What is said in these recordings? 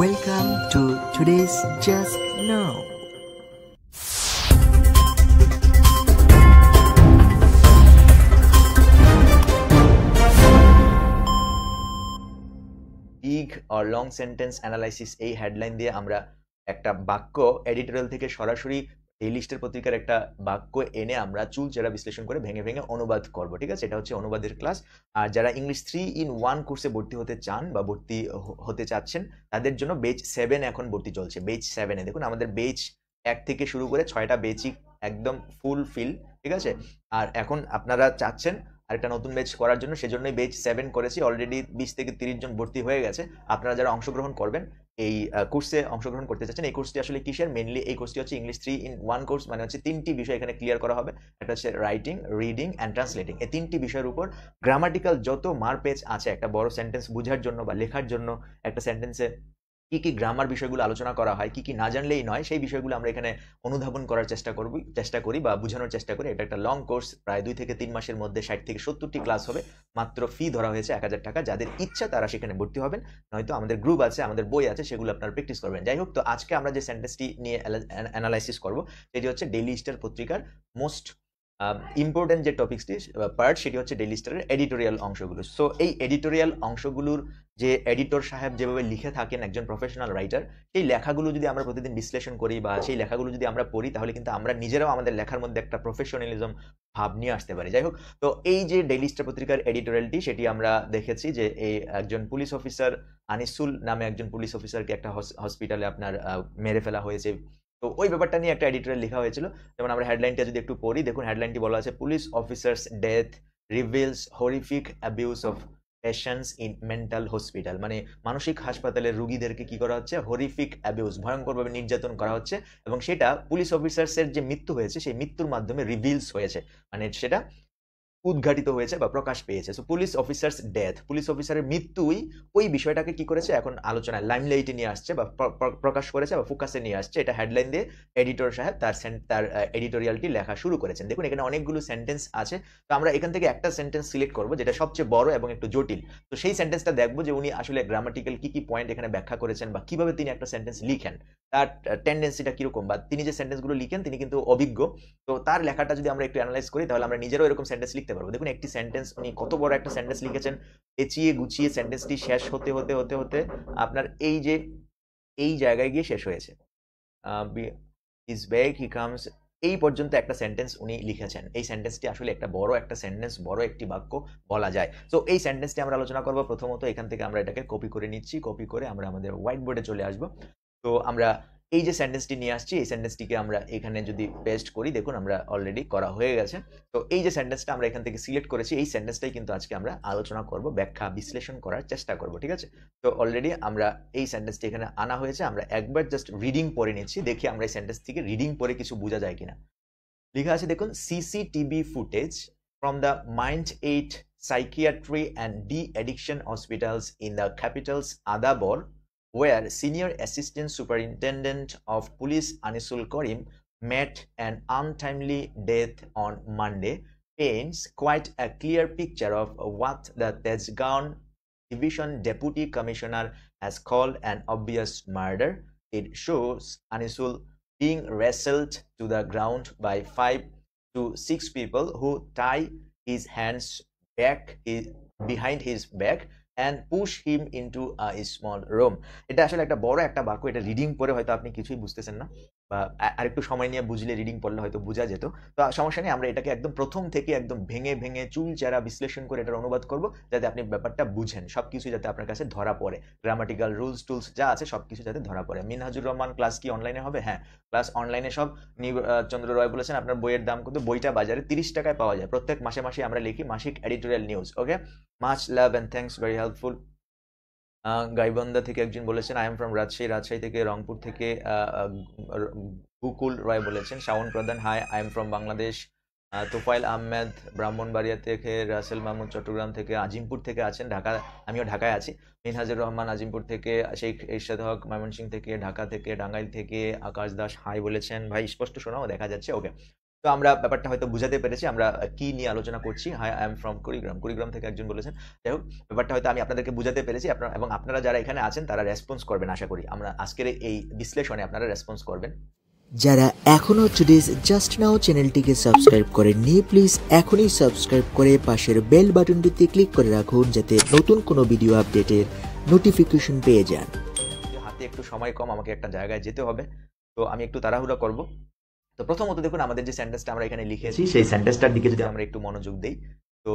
Welcome to today's Just Now. ইগ or long sentence analysis এই headline দিয়ে আমরা একটা বাক্য এডিটোরিয়াল থেকে সরাসরি এই লিস্টের পত্রিকার একটা বাক্য এনে আমরা চুল যারা বিশ্লেষণ করে ভেঙে ভেঙে অনুবাদ করব ঠিক আছে এটা হচ্ছে অনুবাদের ক্লাস আর যারা ইংলিশ থ্রি ইন ওয়ান কোর্সে ভর্তি হতে চান বা ভর্তি হতে চাচ্ছেন তাদের জন্য বেচ সেভেন এখন ভর্তি চলছে বেচ সেভেনে দেখুন আমাদের বেচ এক থেকে শুরু করে ছয়টা বেচই একদম ফুল ফিল ঠিক আছে আর এখন আপনারা চাচ্ছেন আরেকটা নতুন বেচ করার জন্য সেজন্যই বেচ সেভেন করেছি অলরেডি বিশ থেকে তিরিশ জন ভর্তি হয়ে গেছে আপনারা যারা অংশগ্রহণ করবেন এই কোর্সে অংশগ্রহণ করতে চাচ্ছেন এই কোর্সটি আসলে কিসের মেনলি এই কোর্সটি হচ্ছে English three in one course মানে হচ্ছে তিনটি বিষয় এখানে ক্লিয়ার করা হবে একটা হচ্ছে রাইটিং রিডিং অ্যান্ড ট্রান্সলেটিং এই তিনটি বিষয়ের উপর গ্রামাটিক্যাল যত মারপেজ আছে একটা বড় সেন্টেন্স বোঝার জন্য বা লেখার জন্য একটা সেন্টেন্সে কি কি গ্রামার বিষয়গুলো আলোচনা করা হয় কি কি না জানলেই নয় সেই বিষয়গুলো আমরা এখানে অনুধাবন করার চেষ্টা করব চেষ্টা করি বা বোঝানোর চেষ্টা করি এটা একটা লং কোর্স প্রায় দুই থেকে তিন মাসের মধ্যে ষাট থেকে সত্তরটি ক্লাস হবে মাত্র ফি ধরা হয়েছে এক হাজার টাকা যাদের ইচ্ছা তারা সেখানে ভর্তি হবেন নয়তো আমাদের গ্রুপ আছে আমাদের বই আছে সেগুলো আপনারা প্র্যাকটিস করবেন যাই হোক তো আজকে আমরা যে সেন্টেন্সটি নিয়ে অ্যানালাইসিস করব সেটি হচ্ছে ডেইলি স্টার পত্রিকার মোস্ট ইম্পর্টেন্ট যে টপিক্সটি পার্ট সেটি হচ্ছে ডেইলি স্টারের এডিটোরিয়াল অংশগুলো সো এই এডিটোরিয়াল অংশগুলোর যে এডিটর সাহেব যেভাবে লিখে থাকেন একজন প্রফেশনাল রাইটার সেই লেখাগুলো যদি আমরা প্রতিদিন বিশ্লেষণ করি বা সেই লেখাগুলো যদি আমরা পড়ি তাহলে কিন্তু আমরা নিজেরাও আমাদের লেখার মধ্যে একটা প্রফেশনালিজম ভাব নিয়ে আসতে পারি যাই হোক তো এই যে ডেইলি স্টার পত্রিকার এডিটোরিয়ালটি সেটি আমরা দেখেছি যে এই একজন পুলিশ অফিসার আনিসুল নামে একজন পুলিশ অফিসারকে একটা হসপিটালে আপনার মেরে ফেলা হয়েছে তো ওই ব্যাপারটা নিয়ে একটা এডিটোরিয়াল লেখা হয়েছিল যেমন আমরা হেডলাইনটা যদি একটু পড়ি দেখুন হেডলাইনটি বলা আছে police officers death reveals horrific abuse of patients in mental hospital মানে মানসিক হাসপাতালের রুগীদেরকে কি করা হচ্ছে হরিফিক অ্যাবিউজ ভয়ঙ্করভাবে নির্যাতন করা হচ্ছে এবং সেটা পুলিশ অফিসার্সের যে মৃত্যু হয়েছে সেই মৃত্যুর মাধ্যমে রিভিলস হয়েছে মানে সেটা উদ্ঘাটিত হয়েছে বা প্রকাশ পেয়েছে so police officers death police অফিসারের মৃত্যুই ওই বিষয়টাকে কি করেছে এখন আলোচনায় লাইমলাইটে নিয়ে আসছে বা প্রকাশ করেছে বা ফোকাসে নিয়ে আসছে এটা হেডলাইন দিয়ে এডিটর সাহেব তার তার এডিটোরিয়ালটি লেখা শুরু করেছেন দেখুন এখানে অনেকগুলো সেন্টেন্স আছে তো আমরা এখান থেকে একটা সেন্টেন্স সিলেক্ট করবো যেটা সবচেয়ে বড় এবং একটু জটিল তো সেই সেন্টেন্সটা দেখবো যে উনি আসলে গ্রামাটিক্যাল কি কি পয়েন্ট এখানে ব্যাখ্যা করেছেন বা কিভাবে তিনি একটা সেন্টেন্স লিখেন তার টেন্ডেন্সিটা কীরকম বা তিনি যে সেন্টেন্সগুলো লিখেন তিনি কিন্তু অভিজ্ঞ তো তার লেখাটা যদি আমরা একটু অ্যানালাইজ করি তাহলে আমরা নিজেরও এরকম সেন্টেন্স লিখতে লিখতে পারবো দেখুন একটি সেন্টেন্স উনি কত বড় একটা সেন্টেন্স লিখেছেন পেঁচিয়ে গুছিয়ে সেন্টেন্সটি শেষ হতে হতে হতে হতে আপনার এই যে এই জায়গায় গিয়ে শেষ হয়েছে ইজ ব্যাগ হি কামস এই পর্যন্ত একটা সেন্টেন্স উনি লিখেছেন এই সেন্টেন্সটি আসলে একটা বড় একটা সেন্টেন্স বড় একটি বাক্য বলা যায় তো এই সেন্টেন্সটি আমরা আলোচনা করবো প্রথমত এখান থেকে আমরা এটাকে কপি করে নিচ্ছি কপি করে আমরা আমাদের হোয়াইট বোর্ডে চলে আসবো তো আমরা এই যে সেন্টেন্সটি নিয়ে আসছি এই সেন্টেন্সটিকে আমরা এখানে যদি পেস্ট করি দেখুন আমরা অলরেডি করা হয়ে গেছে তো এই যে সেন্টেন্সটা আমরা এখান থেকে সিলেক্ট করেছি এই সেন্টেন্সটাই কিন্তু আজকে আমরা আলোচনা করব ব্যাখ্যা বিশ্লেষণ করার চেষ্টা করব ঠিক আছে তো অলরেডি আমরা এই সেন্টেন্সটি এখানে আনা হয়েছে আমরা একবার জাস্ট রিডিং পরে নিচ্ছি দেখি আমরা এই সেন্টেন্স থেকে রিডিং পরে কিছু বোঝা যায় কিনা লেখা আছে দেখুন CCTV footage from the Mind Aid psychiatry and D addiction hospitals in the Capitals Adabor where Senior Assistant Superintendent of Police Anisul Karim met an untimely death on Monday paints quite a clear picture of what the Tezgaon Division Deputy Commissioner has called an obvious murder. It shows Anisul being wrestled to the ground by five to six people who tie his hands back his, behind his back and push him into a small room এটা আসলে একটা বড় একটা বাক্য এটা reading পরে হয়তো আপনি কিছুই বুঝতেছেন না বা আরেকটু সময় নিয়ে বুঝলে রিডিং পড়লে হয়তো বোঝা যেত তো সমস্যা নেই আমরা এটাকে একদম প্রথম থেকে একদম ভেঙে ভেঙে চুল চেরা বিশ্লেষণ করে এটার অনুবাদ করব যাতে আপনি ব্যাপারটা বুঝেন সব কিছু যাতে আপনার কাছে ধরা পড়ে গ্রামাটিক্যাল রুলস টুলস যা আছে সব কিছু যাতে ধরা পড়ে মিনহাজুর রহমান ক্লাস কি অনলাইনে হবে হ্যাঁ ক্লাস অনলাইনে সব নিউ চন্দ্র রয় বলেছেন আপনার বইয়ের দাম কিন্তু বইটা বাজারে তিরিশ টাকায় পাওয়া যায় প্রত্যেক মাসে মাসে আমরা লিখি মাসিক editorial news okay much love and thanks very helpful Gaibandha থেকে একজন বলেছেন I am from Rajshahi Rajshahi থেকে রংপুর থেকে গুকুল রায় বলেছেন Shaon Pradhan hi I am from Bangladesh Tofail Ahmed Brahmanbaria থেকে রাসেল মাহমুদ চট্টগ্রাম থেকে আজিমপুর থেকে আছেন ঢাকা আমিও ঢাকায় আছি মিনহাজুর রহমান আজিমপুর থেকে শেখ ইরশাদ হক ময়মনসিং থেকে ঢাকা থেকে ডাঙ্গাইল থেকে আকাশ দাস হাই বলেছেন ভাই স্পষ্ট শোনাও দেখা যাচ্ছে ওকে তো আমরা ব্যাপারটা হয়তো বুঝাতে পেরেছি আমরা কি নিয়ে আলোচনা করছি hi I am from Kurigram Kurigram থেকে একজন বলেছেন যাই হোক ব্যাপারটা হয়তো আমি আপনাদেরকে বুঝাতে পেরেছি আপনার এবং আপনারা যারা এখানে আছেন তারা রেসপন্স করবেন আশা করি আমরা আজকের এই বিশ্লেষণে আপনারা রেসপন্স করবেন যারা এখনও টুডেস জাস্ট নাও চ্যানেলটিকে সাবস্ক্রাইব করেননি প্লিজ এখনই সাবস্ক্রাইব করে পাশের বেল বাটনটিতে ক্লিক করে রাখুন যাতে নতুন কোনো ভিডিও আপডেটের নোটিফিকেশন পেয়ে যান হাতে একটু সময় কম আমাকে একটা জায়গায় যেতে হবে তো আমি একটু তাড়াহুড়া করবো তো প্রথমত দেখুন আমাদের যে সেন্টেন্সটা আমরা এখানে লিখেছি সেই সেন্টেন্সটার দিকে যদি আমরা একটু মনোযোগ দিই তো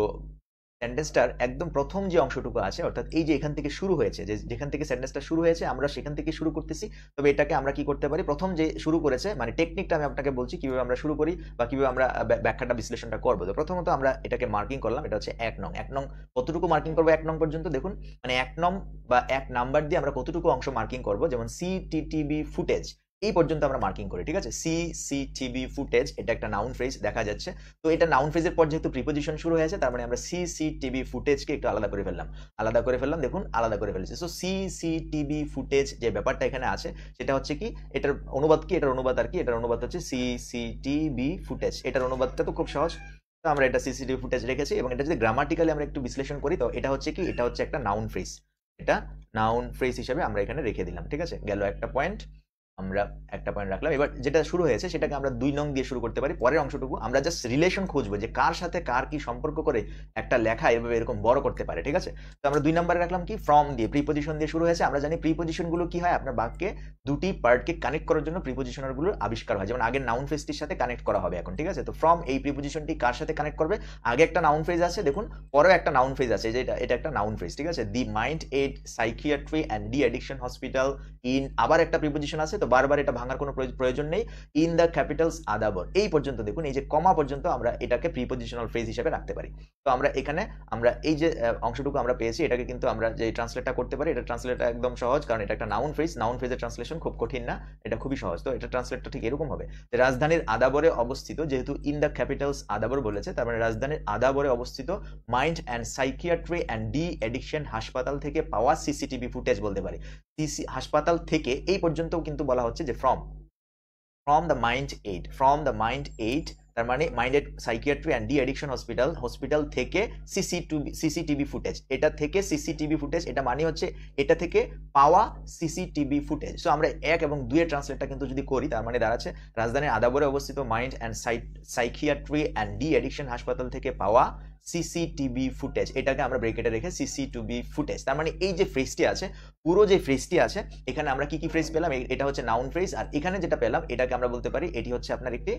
সেন্টেন্সটার একদম প্রথম যে অংশটুকু আছে অর্থাৎ এই যে এখান থেকে শুরু হয়েছে যে যেখান থেকে সেন্টেন্সটা শুরু হয়েছে আমরা সেখান থেকে শুরু করতেছি তবে এটাকে আমরা কি করতে পারি প্রথম যে শুরু করেছে মানে টেকনিকটা আমি আপনাকে বলছি কিভাবে আমরা শুরু করি বা কিভাবে আমরা ব্যাখ্যাটা বিশ্লেষণটা করবো তো প্রথমত আমরা এটাকে মার্কিং করলাম এটা হচ্ছে এক নং এক নং কতটুকু মার্কিং করবো এক নং পর্যন্ত দেখুন মানে এক নং বা এক নাম্বার দিয়ে আমরা কতটুকু অংশ মার্কিং করবো যেমন সিটিটিবি ফুটেজ এই পর্যন্ত আমরা মার্কিং করি ঠিক আছে সি সি টিভি ফুটেজ এটা একটা নাউন ফ্রেজ দেখা যাচ্ছে তো এটা নাউন ফ্রেজের পর যেহেতু প্রিপোজিশন শুরু হয়েছে তার মানে আমরা সি সি টিভি ফুটেজকে একটু আলাদা করে ফেললাম আলাদা করে ফেললাম দেখুন আলাদা করে ফেলেছি so C C TV footage যে ব্যাপারটা এখানে আছে সেটা হচ্ছে কি এটার অনুবাদ কি এটার অনুবাদ আর কি এটার অনুবাদ হচ্ছে সি সি টিভি ফুটেজ এটার অনুবাদটা তো খুব সহজ তো আমরা এটা সিসিটিভি ফুটেজ রেখেছি এবং এটা যদি গ্রামাটিক্যালি আমরা একটু বিশ্লেষণ করি তো এটা হচ্ছে কি এটা হচ্ছে একটা নাউন ফ্রেজ এটা নাউন ফ্রেজ হিসাবে আমরা এখানে রেখে দিলাম ঠিক আছে গেল একটা পয়েন্ট আমরা একটা পয়েন্ট রাখলাম এবার যেটা শুরু হয়েছে সেটাকে আমরা দুই নং দিয়ে শুরু করতে পারি পরের অংশটুকু আমরা জাস্ট রিলেশন খুঁজবো যে কার সাথে কার কি সম্পর্ক করে একটা লেখা এভাবে এরকম বড় করতে পারে ঠিক আছে তো আমরা দুই নম্বরে রাখলাম কি ফ্রম দিয়ে প্রিপোজিশন দিয়ে শুরু হয়েছে আমরা জানি প্রিপোজিশনগুলো কি হয় আপনার বাক্যে দুটি পার্টকে কানেক্ট করার জন্য প্রিপোজিশনারগুলো আবিষ্কার হয় যেমন আগের নাউন ফেজটির সাথে কানেক্ট করা হবে এখন ঠিক আছে তো ফ্রম এই প্রিপোজিশনটি কার সাথে কানেক্ট করবে আগে একটা নাউন ফেজ আছে দেখুন পরেও একটা নাউন ফেজ আছে যে এটা এটা একটা নাউন ফেজ ঠিক আছে the Mind Aid psychiatry and D addiction hospital in আবার একটা প্রিপোজিশন আছে তো বারবার এটা ভাঙার কোনো প্রয়োজন নেই ইন দ্য ক্যাপিটালস আদাবর এই পর্যন্ত দেখুন এই যে কমা পর্যন্ত আমরা এটাকে প্রিপোজিশনাল ফ্রেজ হিসেবে রাখতে পারি তো আমরা এখানে আমরা এই যে অংশটুকু আমরা পেয়েছি এটাকে কিন্তু আমরা যে ট্রান্সলেটটা করতে পারি এটা ট্রান্সলেটটা একদম সহজ কারণ এটা একটা নাউন ফ্রেজ নাউন ফ্রেজের ট্রান্সলেশন খুব কঠিন না এটা খুবই সহজ তো এটা ট্রান্সলেটটা ঠিক এরকম হবে যে রাজধানীর আদাবরে অবস্থিত যেহেতু ইন দ্য ক্যাপিটালস আদাবর বলেছে তার মানে রাজধানীর আদাবরে অবস্থিত mind and psychiatry and D addiction হাসপাতাল থেকে পাওয়া সিসিটিভি ফুটেজ বলতে পারি টিসি হাসপাতাল থেকে এই পর্যন্তও কিন্তু বলা হচ্ছে যে from from the Mind Aid from the Mind Aid তার মানে Mind Aid psychiatry and D addiction hospital hospital থেকে সিসিটিভি সিসিটিভি ফুটেজ এটা থেকে সিসিটিভি ফুটেজ এটা মানে হচ্ছে এটা থেকে পাওয়া সিসিটিভি ফুটেজ সো আমরা এক এবং দুয়ের ট্রান্সলেটটা কিন্তু যদি করি তার মানে দাঁড়াচ্ছে রাজধানীর আদাবরে অবস্থিত mind and psychiatry and D addiction হাসপাতাল থেকে পাওয়া সিসিটিভি ফুটেজ এটাকে আমরা ব্রেকেটে রেখে সিসিটিভি ফুটেজ তার মানে এই যে ফ্রেজটি আছে পুরো যে ফ্রেজটি আছে এখানে আমরা কি কি ফ্রেজ পেলাম এটা হচ্ছে নাউন ফ্রেজ আর এখানে যেটা পেলাম এটাকে আমরা বলতে পারি এটি হচ্ছে আপনার একটি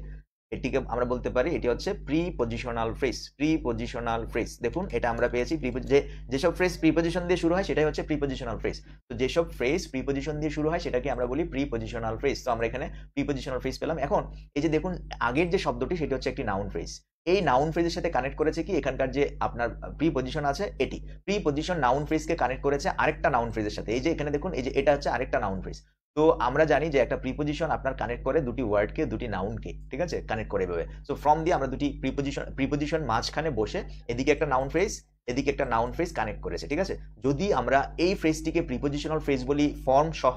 এটিকে আমরা বলতে পারি এটি হচ্ছে prepositional phrase prepositional phrase দেখুন এটা আমরা পেয়েছি প্রি যে যেসব ফ্রেজ প্রি পজিশন দিয়ে শুরু হয় সেটাই হচ্ছে প্রি পজিশনাল ফ্রেজ তো যেসব ফ্রেজ প্রি পজিশন দিয়ে শুরু হয় সেটাকে আমরা বলি প্রি পজিশনাল ফ্রেজ তো আমরা এখানে প্রি পজিশনাল ফ্রেজ পেলাম এখন এই যে দেখুন আগের যে শব্দটি সেটি হচ্ছে একটি নাউন ফ্রেজ এই নাউন ফ্রেজের সাথে কানেক্ট করেছে কি এখানকার যে আপনার প্রি পজিশন আছে এটি প্রি পজিশন নাউন ফ্রেজকে কানেক্ট করেছে আরেকটা নাউন ফ্রেজের সাথে এই যে এখানে দেখুন এই যে এটা হচ্ছে আরেকটা নাউন ফ্রেজ তো আমরা জানি যে একটা প্রিপোজিশন আপনার কানেক্ট করে দুটি ওয়ার্ডকে দুটি নাউনকে ঠিক আছে কানেক্ট করে এভাবে সো ফ্রম দিয়ে আমরা দুটি প্রিপোজিশন প্রিপোজিশন মাঝখানে বসে এদিকে একটা নাউন ফ্রেজ এদিকে একটা নাউন ফ্রেজ কানেক্ট করেছে ঠিক আছে যদি আমরা এই ফ্রেজটিকে প্রিপোজিশনাল ফ্রেজ বলি ফর্ম সহ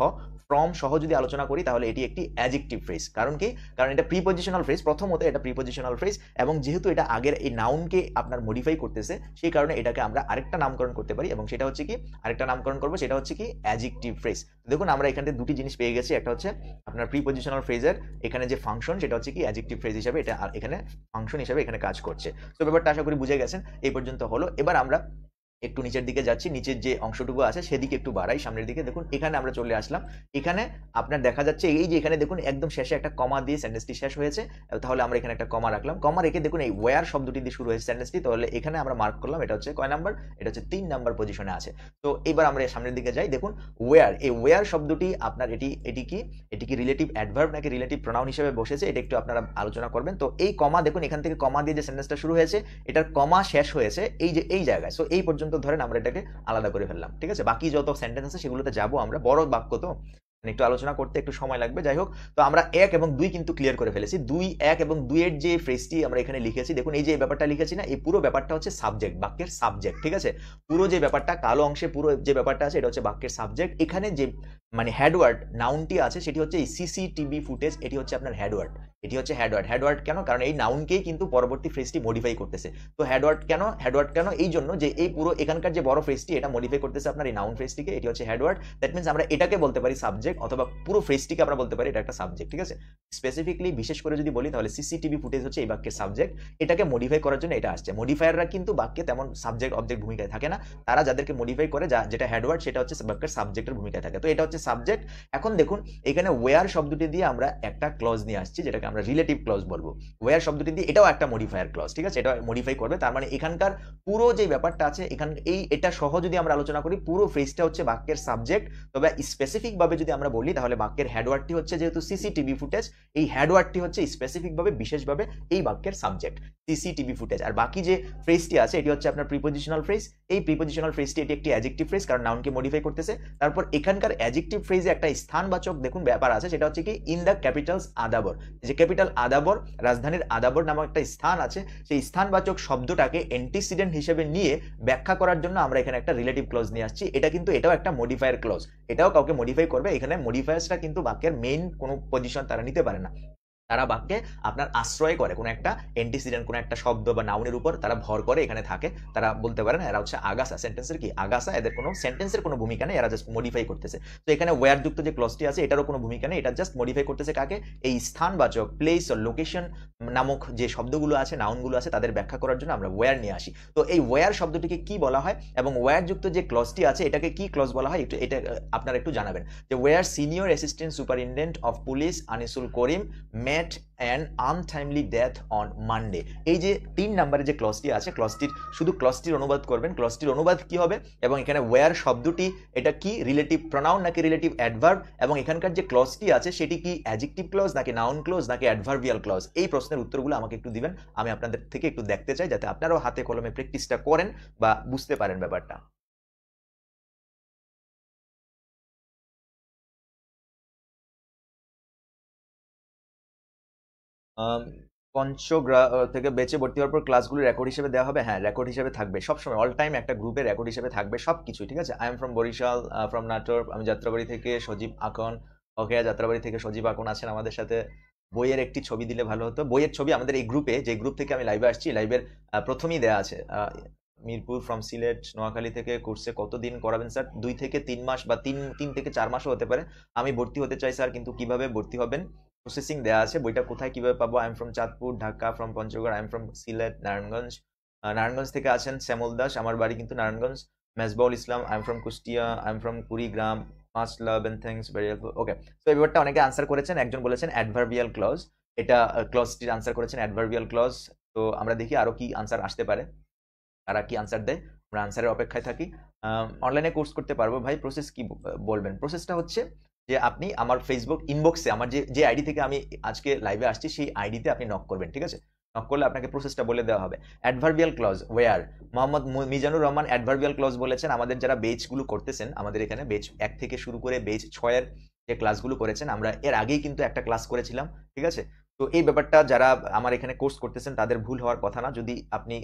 ফ্রম সহ যদি আলোচনা করি তাহলে এটি একটি অ্যাজেক্টিভ ফ্রেজ কারণ কি কারণ এটা প্রিপজিশনাল ফ্রেজ প্রথমত এটা প্রিপজিশনাল ফ্রেজ এবং যেহেতু এটা আগের এই নাউনকে আপনার মডিফাই করতেছে সেই কারণে এটাকে আমরা আরেকটা নামকরণ করতে পারি এবং সেটা হচ্ছে কি আরেকটা নামকরণ করবো সেটা হচ্ছে কি অ্যাজেক্টিভ ফ্রেজ দেখুন আমরা এখানে দুটি জিনিস পেয়ে গেছি একটা হচ্ছে আপনার প্রিপজিশনাল ফ্রেজের এখানে যে ফাংশন সেটা হচ্ছে কি অ্যাজেক্টিভ ফ্রেজ হিসাবে এটা এখানে ফাংশন হিসাবে এখানে কাজ করছে তো ব্যাপারটা আশা করি বুঝে গেছেন এই পর্যন্ত হলো এবার আমরা একটু নিচের দিকে যাচ্ছি নিচের যে অংশটুকু আছে সেদিকে একটু বাড়াই সামনের দিকে দেখুন এখানে আমরা চলে আসলাম এখানে আপনার দেখা যাচ্ছে এই যে এখানে দেখুন একদম শেষে একটা কমা দিয়ে স্যান্ডেসটি শেষ হয়েছে তাহলে আমরা এখানে একটা কমা রাখলাম কমা রেখে দেখুন এই ওয়ার শব্দটি দিয়ে শুরু হয়েছে স্যান্ডেসটি তাহলে এখানে আমরা মার্ক করলাম এটা হচ্ছে কয় নাম্বার এটা হচ্ছে তিন নাম্বার পজিশনে আছে তো এবার আমরা সামনের দিকে যাই দেখুন ওয়ার এই ওয়ার শব্দটি আপনার এটি এটি কি এটি কি রিলেটিভ অ্যাডভার্ব নাকি রিলেটিভ প্রোনাউন হিসেবে বসেছে এটা একটু আপনারা আলোচনা করবেন তো এই কমা দেখুন এখান থেকে কমা দিয়ে যে স্যান্ডেসটা শুরু হয়েছে এটার কমা শেষ হয়েছে এই যে এই জায়গায় সো এই পর্যন্ত পর্যন্ত ধরেন আমরা এটাকে আলাদা করে ফেললাম ঠিক আছে বাকি যত সেন্টেন্স আছে সেগুলোতে যাবো আমরা বড় বাক্য তো মানে একটু আলোচনা করতে একটু সময় লাগবে যাই হোক তো আমরা এক এবং দুই কিন্তু ক্লিয়ার করে ফেলেছি দুই এক এবং দুইয়ের যে ফ্রেজটি আমরা এখানে লিখেছি দেখুন এই যে ব্যাপারটা লিখেছি না এই পুরো ব্যাপারটা হচ্ছে সাবজেক্ট বাক্যের সাবজেক্ট ঠিক আছে পুরো যে ব্যাপারটা কালো অংশে পুরো যে ব্যাপারটা আছে এটা হচ্ছে বাক্যের সাবজেক্ট এখানে যে মানে হ্যাডওয়ার্ড নাউনটি আছে সেটি হচ্ছে এই সিসিটিভি ফুটেজ এটি হচ্ছে আপনার হ্যাডওয়ার্ড এটি হচ্ছে হ্যাডওয়ার্ড হ্যাডওয়ার্ড কেন কারণ এই নাউনকেই কিন্তু পরবর্তী ফ্রেজটি মডিফাই করতেছে তো হ্যাডওয়ার্ড কেন হ্যাডওয়ার্ড কেন এই জন্য যে এই পুরো এখানকার যে বড় ফ্রেজটি এটা মডিফাই করতেছে আপনার এই নাউন ফ্রেজটিকে এটি হচ্ছে হ্যাডওয়ার্ড দ্যাট মিনস আমরা এটাকে বলতে পারি সাবজেক্ট অথবা পুরো ফ্রেজটিকে আমরা বলতে পারি এটা একটা সাবজেক্ট ঠিক আছে স্পেসিফিকলি বিশেষ করে যদি বলি তাহলে সিসিটিভি ফুটেজ হচ্ছে এই বাক্যের সাবজেক্ট এটাকে মডিফাই করার জন্য এটা আসছে মডিফায়াররা কিন্তু বাক্যে তেমন সাবজেক্ট অবজেক্ট ভূমিকায় থাকে না তারা যাদেরকে মডিফাই করে যা যেটা হ্যাডওয়ার্ড সেটা হচ্ছে বাক্যের সাবজেক্টের ভূমিকায় থাকে তো এটা হচ্ছে সাবজেক্ট এখন দেখুন এখানে ওয়ার শব্দটি দিয়ে আমরা একটা ক্লজ নিয়ে আসছি যেটাকে আমরা রিলেটিভ ক্লজ বলবো ওয়ার শব্দটি দিয়ে এটাও একটা মডিফায়ার ক্লজ ঠিক আছে এটা মডিফাই করবে তার মানে এখানকার পুরো যে ব্যাপারটা আছে এখান এই এটা সহ যদি আমরা আলোচনা করি পুরো ফ্রেজটা হচ্ছে বাক্যের সাবজেক্ট তবে স্পেসিফিকভাবে যদি আমরা বলি তাহলে বাক্যের হ্যাডওয়ার্ডটি হচ্ছে যেহেতু সিসিটিভি ফুটেজ এই হ্যাডওয়ার্ডটি হচ্ছে স্পেসিফিকভাবে বিশেষভাবে এই বাক্যের সাবজেক্ট সিসিটিভি ফুটেজ আর বাকি যে ফ্রেজটি আছে এটি হচ্ছে আপনার প্রিপোজিশনাল ফ্রেজ এই প্রিপোজিশনাল ফ্রেজটি এটি একটি অ্যাজেক্টিভ ফ্রেজ কারণ নাউনকে মডিফাই করতেছে তারপর এখানকার অ্যাজেক্টিভ ফ্রেজে একটা স্থানবাচক দেখুন ব্যাপার আছে সেটা হচ্ছে কি ইন দ্য ক্যাপিটালস আদাবর যে ক্যাপিটাল আদাবর রাজধানীর আদাবর নামক একটা স্থান আছে সেই স্থানবাচক শব্দটাকে অ্যান্টিসিডেন্ট হিসেবে নিয়ে ব্যাখ্যা করার জন্য আমরা এখানে একটা রিলেটিভ ক্লোজ নিয়ে আসছি এটা কিন্তু এটাও একটা মডিফায়ার ক্লোজ এটাও কাউকে মডিফাই করবে এখানে মডিফায়ার্সটা কিন্তু বাক্যের মেইন কোনো পজিশন তারা নিতে পারে না তারা বাক্যে আপনার আশ্রয় করে কোনো একটা এন্টিসিডেন্ট কোনো একটা শব্দ বা নাউনের উপর তারা ভর করে এখানে থাকে তারা বলতে পারেন এরা হচ্ছে আগাসা সেন্টেন্সের কি আগাসা এদের কোনো সেন্টেন্সের কোনো ভূমিকা নেই এরা জাস্ট মডিফাই করতেছে তো এখানে যুক্ত যে ক্লসটি আছে এটারও কোনো ভূমিকা নেই এটা জাস্ট মডিফাই করতেছে কাকে এই স্থানবাচক প্লেস ও লোকেশন নামক যে শব্দগুলো আছে নাউনগুলো আছে তাদের ব্যাখ্যা করার জন্য আমরা ওয়ার নিয়ে আসি তো এই ওয়ার শব্দটিকে কি বলা হয় এবং যুক্ত যে ক্লসটি আছে এটাকে কি ক্লস বলা হয় একটু এটা আপনারা একটু জানাবেন যে where senior assistant superintendent of police Anisul Karim met at an untimely death on Monday এই যে তিন নাম্বারের যে ক্লসটি আছে ক্লসটির শুধু ক্লসটির অনুবাদ করবেন ক্লসটির অনুবাদ কি হবে এবং এখানে ওয়্যার শব্দটি এটা কি রিলেটিভ প্রনাউন নাকি রিলেটিভ অ্যাডভার্ব এবং এখানকার যে ক্লসটি আছে সেটি কি অ্যাজেক্টিভ ক্লজ নাকি নাউন ক্লজ নাকি অ্যাডভার্বিয়াল ক্লজ এই প্রশ্নের উত্তরগুলো আমাকে একটু দিবেন আমি আপনাদের থেকে একটু দেখতে চাই যাতে আপনারাও হাতে কলমে প্র্যাকটিসটা করেন বা বুঝতে পারেন ব্যাপারটা পঞ্চগ্রা থেকে বেঁচে ভর্তি হওয়ার পর ক্লাসগুলো রেকর্ড হিসেবে দেওয়া হবে হ্যাঁ রেকর্ড হিসেবে থাকবে সবসময় অল টাইম একটা গ্রুপে রেকর্ড হিসেবে থাকবে সব কিছুই ঠিক আছে I am from Barishal from Natore আমি যাত্রাবাড়ি থেকে সজীব আকন ওকে যাত্রাবাড়ি থেকে সজীব আকন আছেন আমাদের সাথে বইয়ের একটি ছবি দিলে ভালো হতো বইয়ের ছবি আমাদের এই গ্রুপে যে গ্রুপ থেকে আমি লাইভে আসছি লাইভের প্রথমেই দেওয়া আছে মিরপুর ফ্রম সিলেট নোয়াখালী থেকে কোর্সে কতদিন করাবেন স্যার দুই থেকে তিন মাস বা তিন তিন থেকে চার মাসও হতে পারে আমি ভর্তি হতে চাই স্যার কিন্তু কিভাবে ভর্তি হবেন প্রসেসিং দেওয়া আছে বইটা কোথায় কীভাবে পাবো I am from Chandpur Dhaka from Panchagarh I am from Sylhet Narayanganj Narayanganj থেকে আছেন শ্যামল দাস আমার বাড়ি কিন্তু Narayanganj Mezbaul Islam I am from Kushtia I am from Kurigram পাঁচ love and thanks very helpful okay তো এই ব্যাপারটা অনেকে আনসার করেছেন একজন বলেছেন অ্যাডভার্বিয়াল ক্লজ এটা ক্লজটির আনসার করেছেন অ্যাডভার্বিয়াল ক্লজ তো আমরা দেখি আরও কি আনসার আসতে পারে তারা কি আনসার দেয় আমরা আনসারের অপেক্ষায় থাকি অনলাইনে কোর্স করতে পারবো ভাই প্রসেস কি বলবেন প্রসেসটা হচ্ছে যে আপনি আমার ফেসবুক ইনবক্সে আমার যে যে আইডি থেকে আমি আজকে লাইভে আসছি সেই আইডিতে আপনি নক করবেন ঠিক আছে নক করলে আপনাকে প্রসেসটা বলে দেওয়া হবে adverbial clause where Mohammad Mizanur Rahman adverbial clause বলেছেন আমাদের যারা বেচগুলো করতেছেন আমাদের এখানে বেচ এক থেকে শুরু করে বেচ ছয়ের যে ক্লাসগুলো করেছেন আমরা এর আগেই কিন্তু একটা ক্লাস করেছিলাম ঠিক আছে তো এই ব্যাপারটা যারা আমার এখানে কোর্স করতেছেন তাদের ভুল হওয়ার কথা না যদি আপনি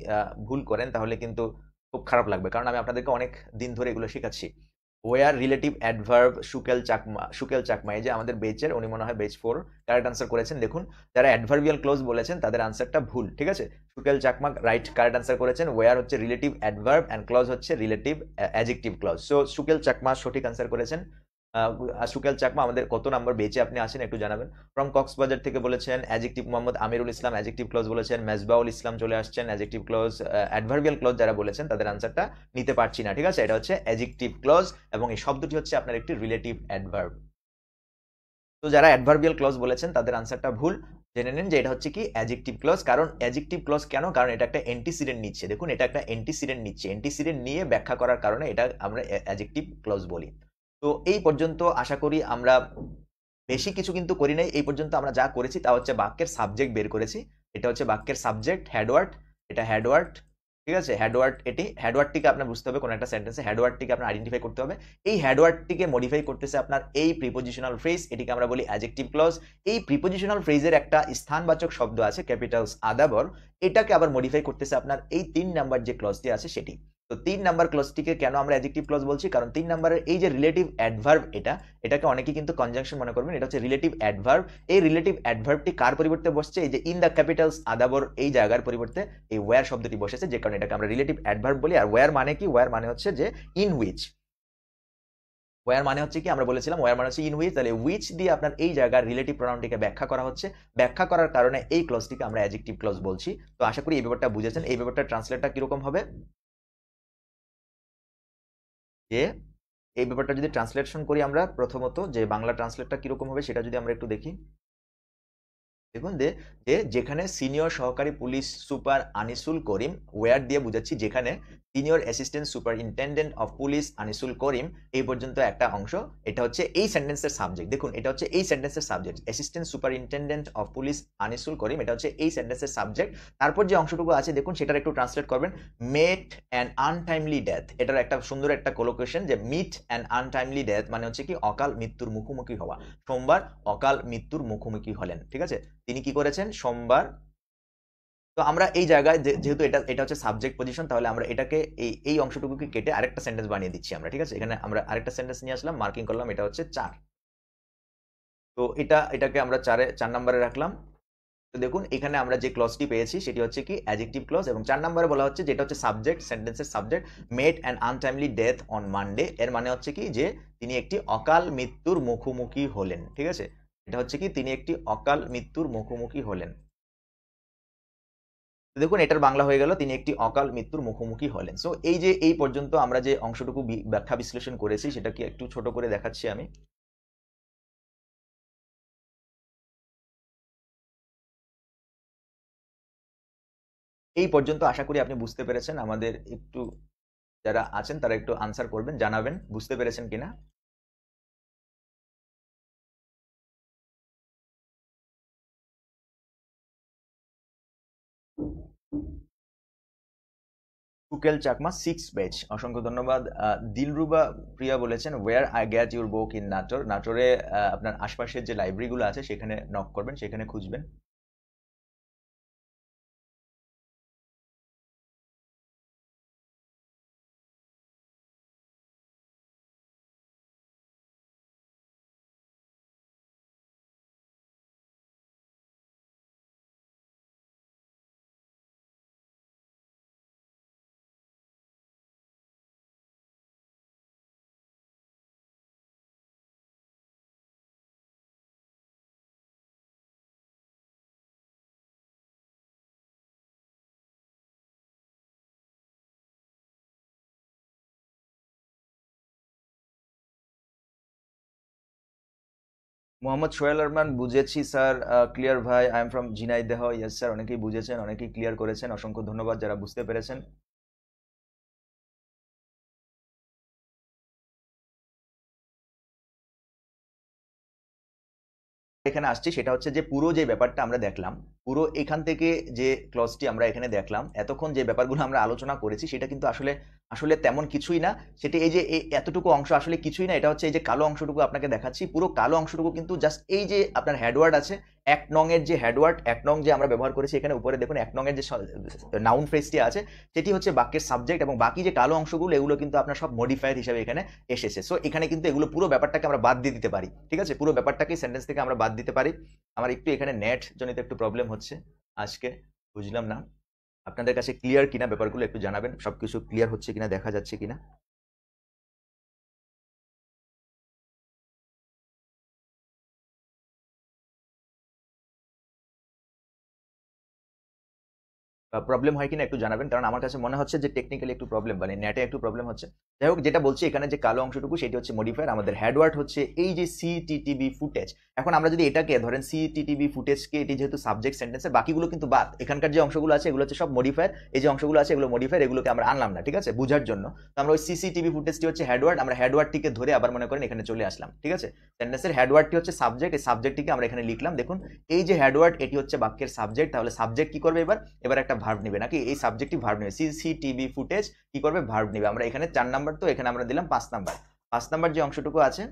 ভুল করেন তাহলে কিন্তু খুব খারাপ লাগবে কারণ আমি আপনাদেরকে অনেক দিন ধরে এগুলো শেখাচ্ছি where relative adverb Sukel Chakma Sukel Chakma এই যে আমাদের বেচের উনি মনে হয় বেচ ফোর কারেক্ট আনসার করেছেন দেখুন যারা অ্যাডভার্বিয়াল ক্লোজ বলেছেন তাদের আনসারটা ভুল ঠিক আছে Sukel Chakma right correct answer করেছেন ওয়ার হচ্ছে রিলেটিভ অ্যাডভার্ব অ্যান্ড ক্লজ হচ্ছে relative adjective clause so Sukel Chakma সঠিক আনসার করেছেন সুকেল চাকমা আমাদের কত নাম্বার বেঁচে আপনি আসেন একটু জানাবেন ফ্রম কক্সবাজার থেকে বলেছেন adjective Mohammad Amirul Islam adjective clause বলেছেন মেজবাউল ইসলাম চলে আসছেন অ্যাজেক্টিভ ক্লজ অ্যাডভার্বিয়াল ক্লোজ যারা বলেছেন তাদের আনসারটা নিতে পারছি না ঠিক আছে এটা হচ্ছে অ্যাজেক্টিভ ক্লজ এবং এই শব্দটি হচ্ছে আপনার একটি রিলেটিভ অ্যাডভার্ব তো যারা অ্যাডভার্বিয়াল ক্লজ বলেছেন তাদের আনসারটা ভুল জেনে নিন যে এটা হচ্ছে কি অ্যাজেক্টিভ ক্লজ কারণ অ্যাজেক্টিভ ক্লজ কেন কারণ এটা একটা অ্যান্টিসিডেন্ট নিচ্ছে দেখুন এটা একটা অ্যান্টিসিডেন্ট নিচ্ছে অ্যান্টিসিডেন্ট নিয়ে ব্যাখ্যা করার কারণে এটা আমরা অ্যাজেক্টিভ ক্লজ বলি তো এই পর্যন্ত আশা করি আমরা বেশি কিছু কিন্তু করি নাই এই পর্যন্ত আমরা যা করেছি তা হচ্ছে বাক্যের সাবজেক্ট বের করেছি এটা হচ্ছে বাক্যের সাবজেক্ট হ্যাডওয়ার্ড এটা হ্যাডওয়ার্ড ঠিক আছে হ্যাডওয়ার্ড এটি হ্যাডওয়ার্ডটিকে আপনার বুঝতে হবে কোনো একটা সেন্টেন্সে হ্যাডওয়ার্ডটিকে আপনার আইডেন্টিফাই করতে হবে এই হ্যাডওয়ার্ডটিকে মডিফাই করতেছে আপনার এই প্রিপোজিশনাল ফ্রেজ এটিকে আমরা বলি অ্যাজেক্টিভ ক্লজ এই প্রিপোজিশনাল ফ্রেজের একটা স্থানবাচক শব্দ আছে ক্যাপিটালস আদাবর এটাকে আবার মডিফাই করতেছে আপনার এই তিন নাম্বার যে ক্লজটি আছে সেটি তো তিন নাম্বার ক্লোজটিকে কেন আমরা অ্যাজেক্টিভ ক্লোজ বলছি কারণ তিন নাম্বারের এই যে রিলেটিভ অ্যাডভার্ব এটা এটাকে অনেকে কিন্তু কনজাংশন মনে করবেন এটা হচ্ছে রিলেটিভ অ্যাডভার্ব এই রিলেটিভ অ্যাডভার্বটি কার পরিবর্তে বসছে এই যে ইন দ্য ক্যাপিটালস আদাবর এই জায়গার পরিবর্তে এই ওয়ার শব্দটি বসেছে যে কারণে এটাকে আমরা রিলেটিভ অ্যাডভার্ব বলি আর ওয়্যার মানে কি ওয়ার মানে হচ্ছে যে ইন হুইচ ওয়ার মানে হচ্ছে কি আমরা বলেছিলাম ওয়ার মানে হচ্ছে ইন উইচ তাহলে উইচ দিয়ে আপনার এই জায়গার রিলেটিভ প্রোনাউনটিকে ব্যাখ্যা করা হচ্ছে ব্যাখ্যা করার কারণে এই ক্লজটিকে আমরা অ্যাজেক্টিভ ক্লজ বলছি তো আশা করি এই ব্যাপারটা বুঝেছেন এই ব্যাপারটা ট্রান্সলেটটা কিরকম হবে যে এই ব্যাপারটা যদি ট্রান্সলেশন করি আমরা প্রথমত যে বাংলা ট্রান্সলেটটা কীরকম হবে সেটা যদি আমরা একটু দেখি দেখুন যে যেখানে সিনিয়র সহকারী police super Anisul Karim where দিয়ে বুঝাচ্ছি যেখানে senior assistant superintendent of police Anisul Karim এই পর্যন্ত একটা অংশ এটা হচ্ছে এই সেন্টেন্সের সাবজেক্ট দেখুন এটা হচ্ছে এই সেন্টেন্সের subject assistant superintendent of police Anisul Karim এটা হচ্ছে এই সেন্টেন্সের সাবজেক্ট তারপর যে অংশটুকু আছে দেখুন সেটার একটু ট্রান্সলেট করবেন মেট অ্যান্ড আনটাইমলি ডেথ এটার একটা সুন্দর একটা কোলোকেশন যে মিট অ্যান্ড আনটাইমলি ডেথ মানে হচ্ছে কি অকাল মৃত্যুর মুখোমুখি হওয়া সোমবার অকাল মৃত্যুর মুখোমুখি হলেন ঠিক আছে তিনি কি করেছেন সোমবার তো আমরা এই জায়গায় যেহেতু এটা এটা হচ্ছে সাবজেক্ট পজিশন তাহলে আমরা এটাকে এই এই অংশটুকুকে কেটে আরেকটা সেন্টেন্স বানিয়ে দিচ্ছি আমরা ঠিক আছে এখানে আমরা আরেকটা সেন্টেন্স নিয়ে আসলাম মার্কিং করলাম এটা হচ্ছে চার তো এটা এটাকে আমরা চারে চার নম্বরে রাখলাম তো দেখুন এখানে আমরা যে ক্লজটি পেয়েছি সেটি হচ্ছে কি অ্যাজেক্টিভ ক্লজ এবং চার নম্বরে বলা হচ্ছে যেটা হচ্ছে সাবজেক্ট সেন্টেন্সের subject met and untimely death on Monday এর মানে হচ্ছে কি যে তিনি একটি অকাল মৃত্যুর মুখোমুখি হলেন ঠিক আছে এটা হচ্ছে কি তিনি একটি অকাল মৃত্যুর মুখোমুখি হলেন দেখুন এটার বাংলা হয়ে গেল তিনি একটি অকাল মৃত্যুর মুখোমুখি হলেন সো এই যে এই পর্যন্ত আমরা যে অংশটুকু ব্যাখ্যা বিশ্লেষণ করেছি সেটাকে একটু ছোট করে দেখাচ্ছি আমি এই পর্যন্ত আশা করি আপনি বুঝতে পেরেছেন আমাদের একটু যারা আছেন তারা একটু আনসার করবেন জানাবেন বুঝতে পেরেছেন কিনা কুকেল চাকমা সিক্স বেচ অসংখ্য ধন্যবাদ দিলরুবা প্রিয়া বলেছেন where I got your book in Natore নাটোরে আপনার আশপাশের যে লাইব্রেরিগুলো আছে সেখানে নক করবেন সেখানে খুঁজবেন মোহাম্মদ সোহেল রহমান বুঝেছি স্যার ক্লিয়ার ভাই আই এম ফ্রম দেহ ইয়েস স্যার অনেকেই বুঝেছেন অনেকেই ক্লিয়ার করেছেন অসংখ্য ধন্যবাদ যারা বুঝতে পেরেছেন এখানে আসছি সেটা হচ্ছে যে পুরো যে ব্যাপারটা আমরা দেখলাম পুরো এখান থেকে যে ক্লজটি আমরা এখানে দেখলাম এতক্ষণ যে ব্যাপারগুলো আমরা আলোচনা করেছি সেটা কিন্তু আসলে আসলে তেমন কিছুই না সেটি এই যে এতটুকু অংশ আসলে কিছুই না এটা হচ্ছে এই যে কালো অংশটুকু আপনাকে দেখাচ্ছি পুরো কালো অংশটুকু কিন্তু জাস্ট এই যে আপনার হ্যাডওয়ার্ড আছে এক নং এর যে হ্যাডওয়ার্ড এক নং যে আমরা ব্যবহার করেছি এখানে উপরে দেখুন এক নং এর যে নাউন ফ্রেজটি আছে সেটি হচ্ছে বাক্যের সাবজেক্ট এবং বাকি যে কালো অংশগুলো এগুলো কিন্তু আপনার সব মডিফায়ার হিসেবে এখানে এসেছে সো এখানে কিন্তু এগুলো পুরো ব্যাপারটাকে আমরা বাদ দিয়ে দিতে পারি ঠিক আছে পুরো ব্যাপারটাকেই সেন্টেন্স থেকে আমরা বাদ দিতে পারি আমার একটু এখানে নেট জনিত একটু প্রবলেম হচ্ছে আজকে বুঝলাম না আপনাদের কাছে ক্লিয়ার কিনা ব্যাপারগুলো একটু জানাবেন সব কিছু ক্লিয়ার হচ্ছে কিনা দেখা যাচ্ছে কিনা প্রবলেম হয় কিনা একটু জানাবেন কারণ আমার কাছে মনে হচ্ছে যে টেকনিক্যালি একটু প্রবলেম মানে নেটে একটু প্রবলেম হচ্ছে যাই হোক যেটা বলছি এখানে যে কালো অংশটুকু সেটি হচ্ছে মডিফায়ার আমাদের হ্যাডওয়ার্ড হচ্ছে এই যে সিটিটিভি ফুটেজ এখন আমরা যদি এটাকে ধরেন সিটিটিভি ফুটেজকে এটি যেহেতু সাবজেক্ট সেন্টেন্সে বাকিগুলো কিন্তু বাদ এখানকার যে অংশগুলো আছে এগুলো হচ্ছে সব মডিফায়ার এই যে অংশগুলো আছে এগুলো মডিফায়ার এগুলোকে আমরা আনলাম না ঠিক আছে বোঝার জন্য তো আমরা ওই সিসিটিভি ফুটেজটি হচ্ছে হ্যাডওয়ার্ড আমরা হ্যাডওয়ার্ডটিকে ধরে আবার মনে করেন এখানে চলে আসলাম ঠিক আছে সেন্টেন্সের হ্যাডওয়ার্ডটি হচ্ছে সাবজেক্ট এই সাবজেক্টটিকে আমরা এখানে লিখলাম দেখুন এই যে হ্যাডওয়ার্ড এটি হচ্ছে বাক্যের সাবজেক্ট তাহলে সাবজেক্ট কি করবে এবার এবার একটা ভার্ব নেবে নাকি এই সাবজেক্টিভ ভার্ব নেবে সিসিটিভি ফুটেজ কি করবে ভার্ব নেবে আমরা এখানে চার নাম্বার তো এখানে আমরা দিলাম পাঁচ নাম্বার পাঁচ নাম্বার যে অংশটুকু আছে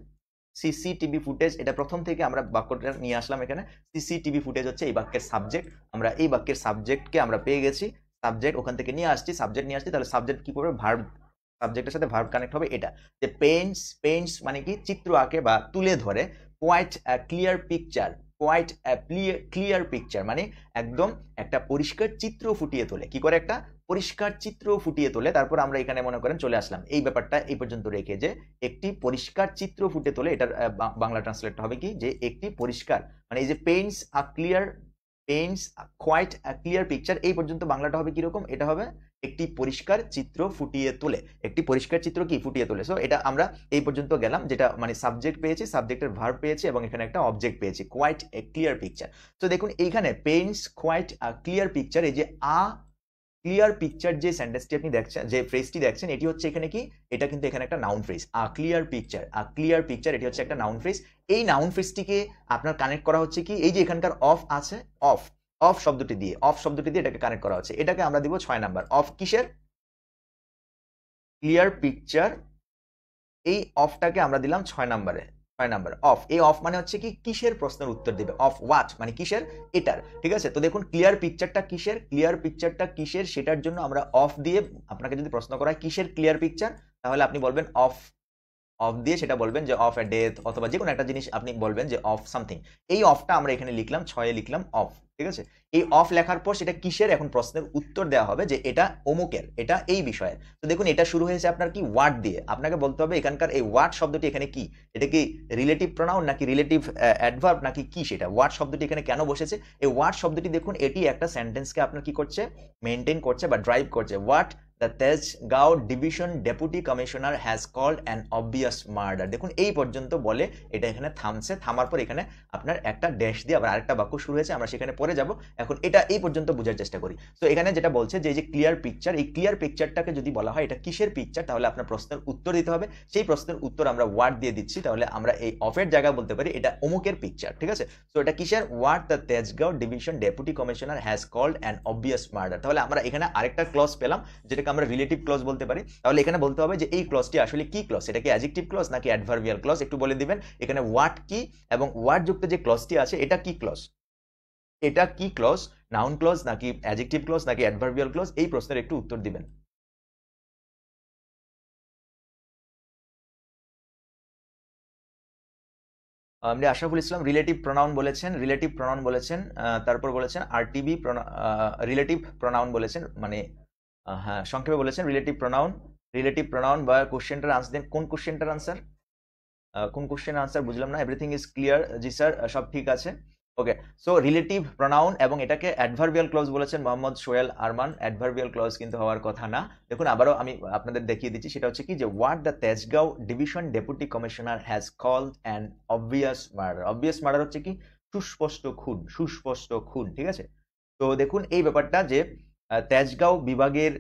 সিসিটিভি ফুটেজ এটা প্রথম থেকে আমরা বাক্যটা নিয়ে আসলাম এখানে সিসিটিভি ফুটেজ হচ্ছে এই বাক্যের সাবজেক্ট আমরা এই বাক্যের সাবজেক্টকে আমরা পেয়ে গেছি সাবজেক্ট ওখান থেকে নিয়ে আসছি সাবজেক্ট নিয়ে আসছি তাহলে সাবজেক্ট কি করবে ভার্ব সাবজেক্টের সাথে ভার্ব কানেক্ট হবে এটা যে পেন্টস পেন্টস মানে কি চিত্র আঁকে বা তুলে ধরে quite clear picture quite clear picture মানে একদম একটা পরিষ্কার চিত্র ফুটিয়ে তোলে কি করে একটা পরিষ্কার চিত্র ফুটিয়ে তোলে তারপর আমরা এখানে মনে করেন চলে আসলাম এই ব্যাপারটা এই পর্যন্ত রেখে যে একটি পরিষ্কার চিত্র ফুটে তোলে এটার বাংলা ট্রান্সলেট হবে কি যে একটি পরিষ্কার মানে এই যে paints a clear paints quite clear picture এই পর্যন্ত বাংলাটা হবে কিরকম এটা হবে একটি পরিষ্কার চিত্র ফুটিয়ে তোলে একটি পরিষ্কার চিত্র কি ফুটিয়ে তোলে সো এটা আমরা এই পর্যন্ত গেলাম যেটা মানে সাবজেক্ট পেয়েছি সাবজেক্টের ভার পেয়েছি এবং এখানে একটা অবজেক্ট পেয়েছি কোয়াইট এ ক্লিয়ার পিকচার তো দেখুন এইখানে পেন্টস কোয়াইট ক্লিয়ার পিকচার এই যে আ ক্লিয়ার পিকচার যে সেন্টেন্সটি আপনি দেখছেন যে ফ্রেজটি দেখছেন এটি হচ্ছে এখানে কি এটা কিন্তু এখানে একটা noun phrase a clear picture a clear picture এটি হচ্ছে একটা নাউন ফ্রেজ এই নাউন ফ্রেজটিকে আপনার কানেক্ট করা হচ্ছে কি এই যে এখানকার অফ আছে অফ অফ শব্দটি দিয়ে অফ শব্দটি দিয়ে এটাকে কানেক্ট করা হচ্ছে এটাকে আমরা দিব ছয় নাম্বার অফ কিসের ক্লিয়ার পিকচার এই অফটাকে আমরা দিলাম ছয় নাম্বারে ছয় নাম্বার অফ এই অফ মানে হচ্ছে কি কিসের প্রশ্নের উত্তর দেবে অফ ওয়াচ মানে কিসের এটার ঠিক আছে তো দেখুন ক্লিয়ার পিকচারটা কিসের ক্লিয়ার পিকচারটা কিসের সেটার জন্য আমরা অফ দিয়ে আপনাকে যদি প্রশ্ন করা হয় কিসের ক্লিয়ার পিকচার তাহলে আপনি বলবেন অফ অফ দিয়ে সেটা বলবেন যে অফ এ ডেথ অথবা যে কোনো একটা জিনিস আপনি বলবেন যে অফ সামথিং এই অফটা আমরা এখানে লিখলাম ছয়ে লিখলাম অফ ঠিক আছে এই অফ লেখার পর সেটা কিসের এখন প্রশ্নের উত্তর দেওয়া হবে যে এটা অমুকের এটা এই বিষয়ের তো দেখুন এটা শুরু হয়েছে আপনার কি ওয়ার্ড দিয়ে আপনাকে বলতে হবে এখানকার এই ওয়ার্ড শব্দটি এখানে কি এটা কি রিলেটিভ প্রনাউন নাকি রিলেটিভ অ্যাডভার্ব নাকি কি সেটা ওয়ার্ড শব্দটি এখানে কেন বসেছে এই ওয়ার্ড শব্দটি দেখুন এটি একটা সেন্টেন্সকে আপনার কি করছে মেনটেন করছে বা ড্রাইভ করছে what the Tejgaon division deputy commissioner has called an obvious murder দেখুন এই পর্যন্ত বলে এটা এখানে থামছে থামার পর এখানে আপনার একটা ড্যাশ দিয়ে আবার আরেকটা বাক্য শুরু হয়েছে আমরা সেখানে পরে যাব এখন এটা এই পর্যন্ত বোঝার চেষ্টা করি তো এখানে যেটা বলছে যে যে ক্লিয়ার পিকচার এই ক্লিয়ার পিকচারটাকে যদি বলা হয় এটা কিসের পিকচার তাহলে আপনার প্রশ্নের উত্তর দিতে হবে সেই প্রশ্নের উত্তর আমরা ওয়ার্ড দিয়ে দিচ্ছি তাহলে আমরা এই অফের জায়গা বলতে পারি এটা অমুকের পিকচার ঠিক আছে তো এটা কিসের what the Tejgaon division deputy commissioner has called an obvious murder তাহলে আমরা এখানে আরেকটা ক্লস পেলাম যেটাকে আমরা রিলেটিভ ক্লস বলতে পারি তাহলে এখানে বলতে হবে যে এই ক্লসটি আসলে কি ক্লস এটা কি অ্যাজেক্টিভ ক্লজ নাকি অ্যাডভার্ভিয়াল ক্লস একটু বলে দিবেন এখানে ওয়াট কি এবং ওয়াট যুক্ত যে ক্লসটি আছে এটা কি ক্লস এটা কি ক্লস নাউন ক্লস নাকি অ্যাজেক্টিভ ক্লস নাকি অ্যাডভার্ভিয়াল ক্লস এই প্রশ্নের একটু উত্তর দিবেন আমি আশরাফুল ইসলাম রিলেটিভ প্রোনাউন বলেছেন রিলেটিভ প্রোনাউন বলেছেন তারপর বলেছেন আর আরটিবি রিলেটিভ প্রোনাউন বলেছেন মানে হ্যাঁ সংক্ষেপে বলেছেন রিলেটিভ প্রোনাউন রিলেটিভ প্রোনাউন বা কোশ্চেনটার আনসার দেন কোন কোশ্চেনটার আনসার কোন কোশ্চেন আনসার বুঝলাম না এভরিথিং ইজ ক্লিয়ার জি স্যার সব ঠিক আছে ওকে সো রিলেটিভ প্রোনাউন এবং এটাকে অ্যাডভার্বিয়াল ক্লজ বলেছেন মোহাম্মদ সোহেল আরমান অ্যাডভার্বিয়াল ক্লজ কিন্তু হওয়ার কথা না দেখুন আবারও আমি আপনাদের দেখিয়ে দিচ্ছি সেটা হচ্ছে কি যে what the Tejgaon division deputy commissioner has call and obvious murder obvious murder হচ্ছে কি সুস্পষ্ট খুন সুস্পষ্ট খুন ঠিক আছে তো দেখুন এই ব্যাপারটা যে তেজগাঁও বিভাগের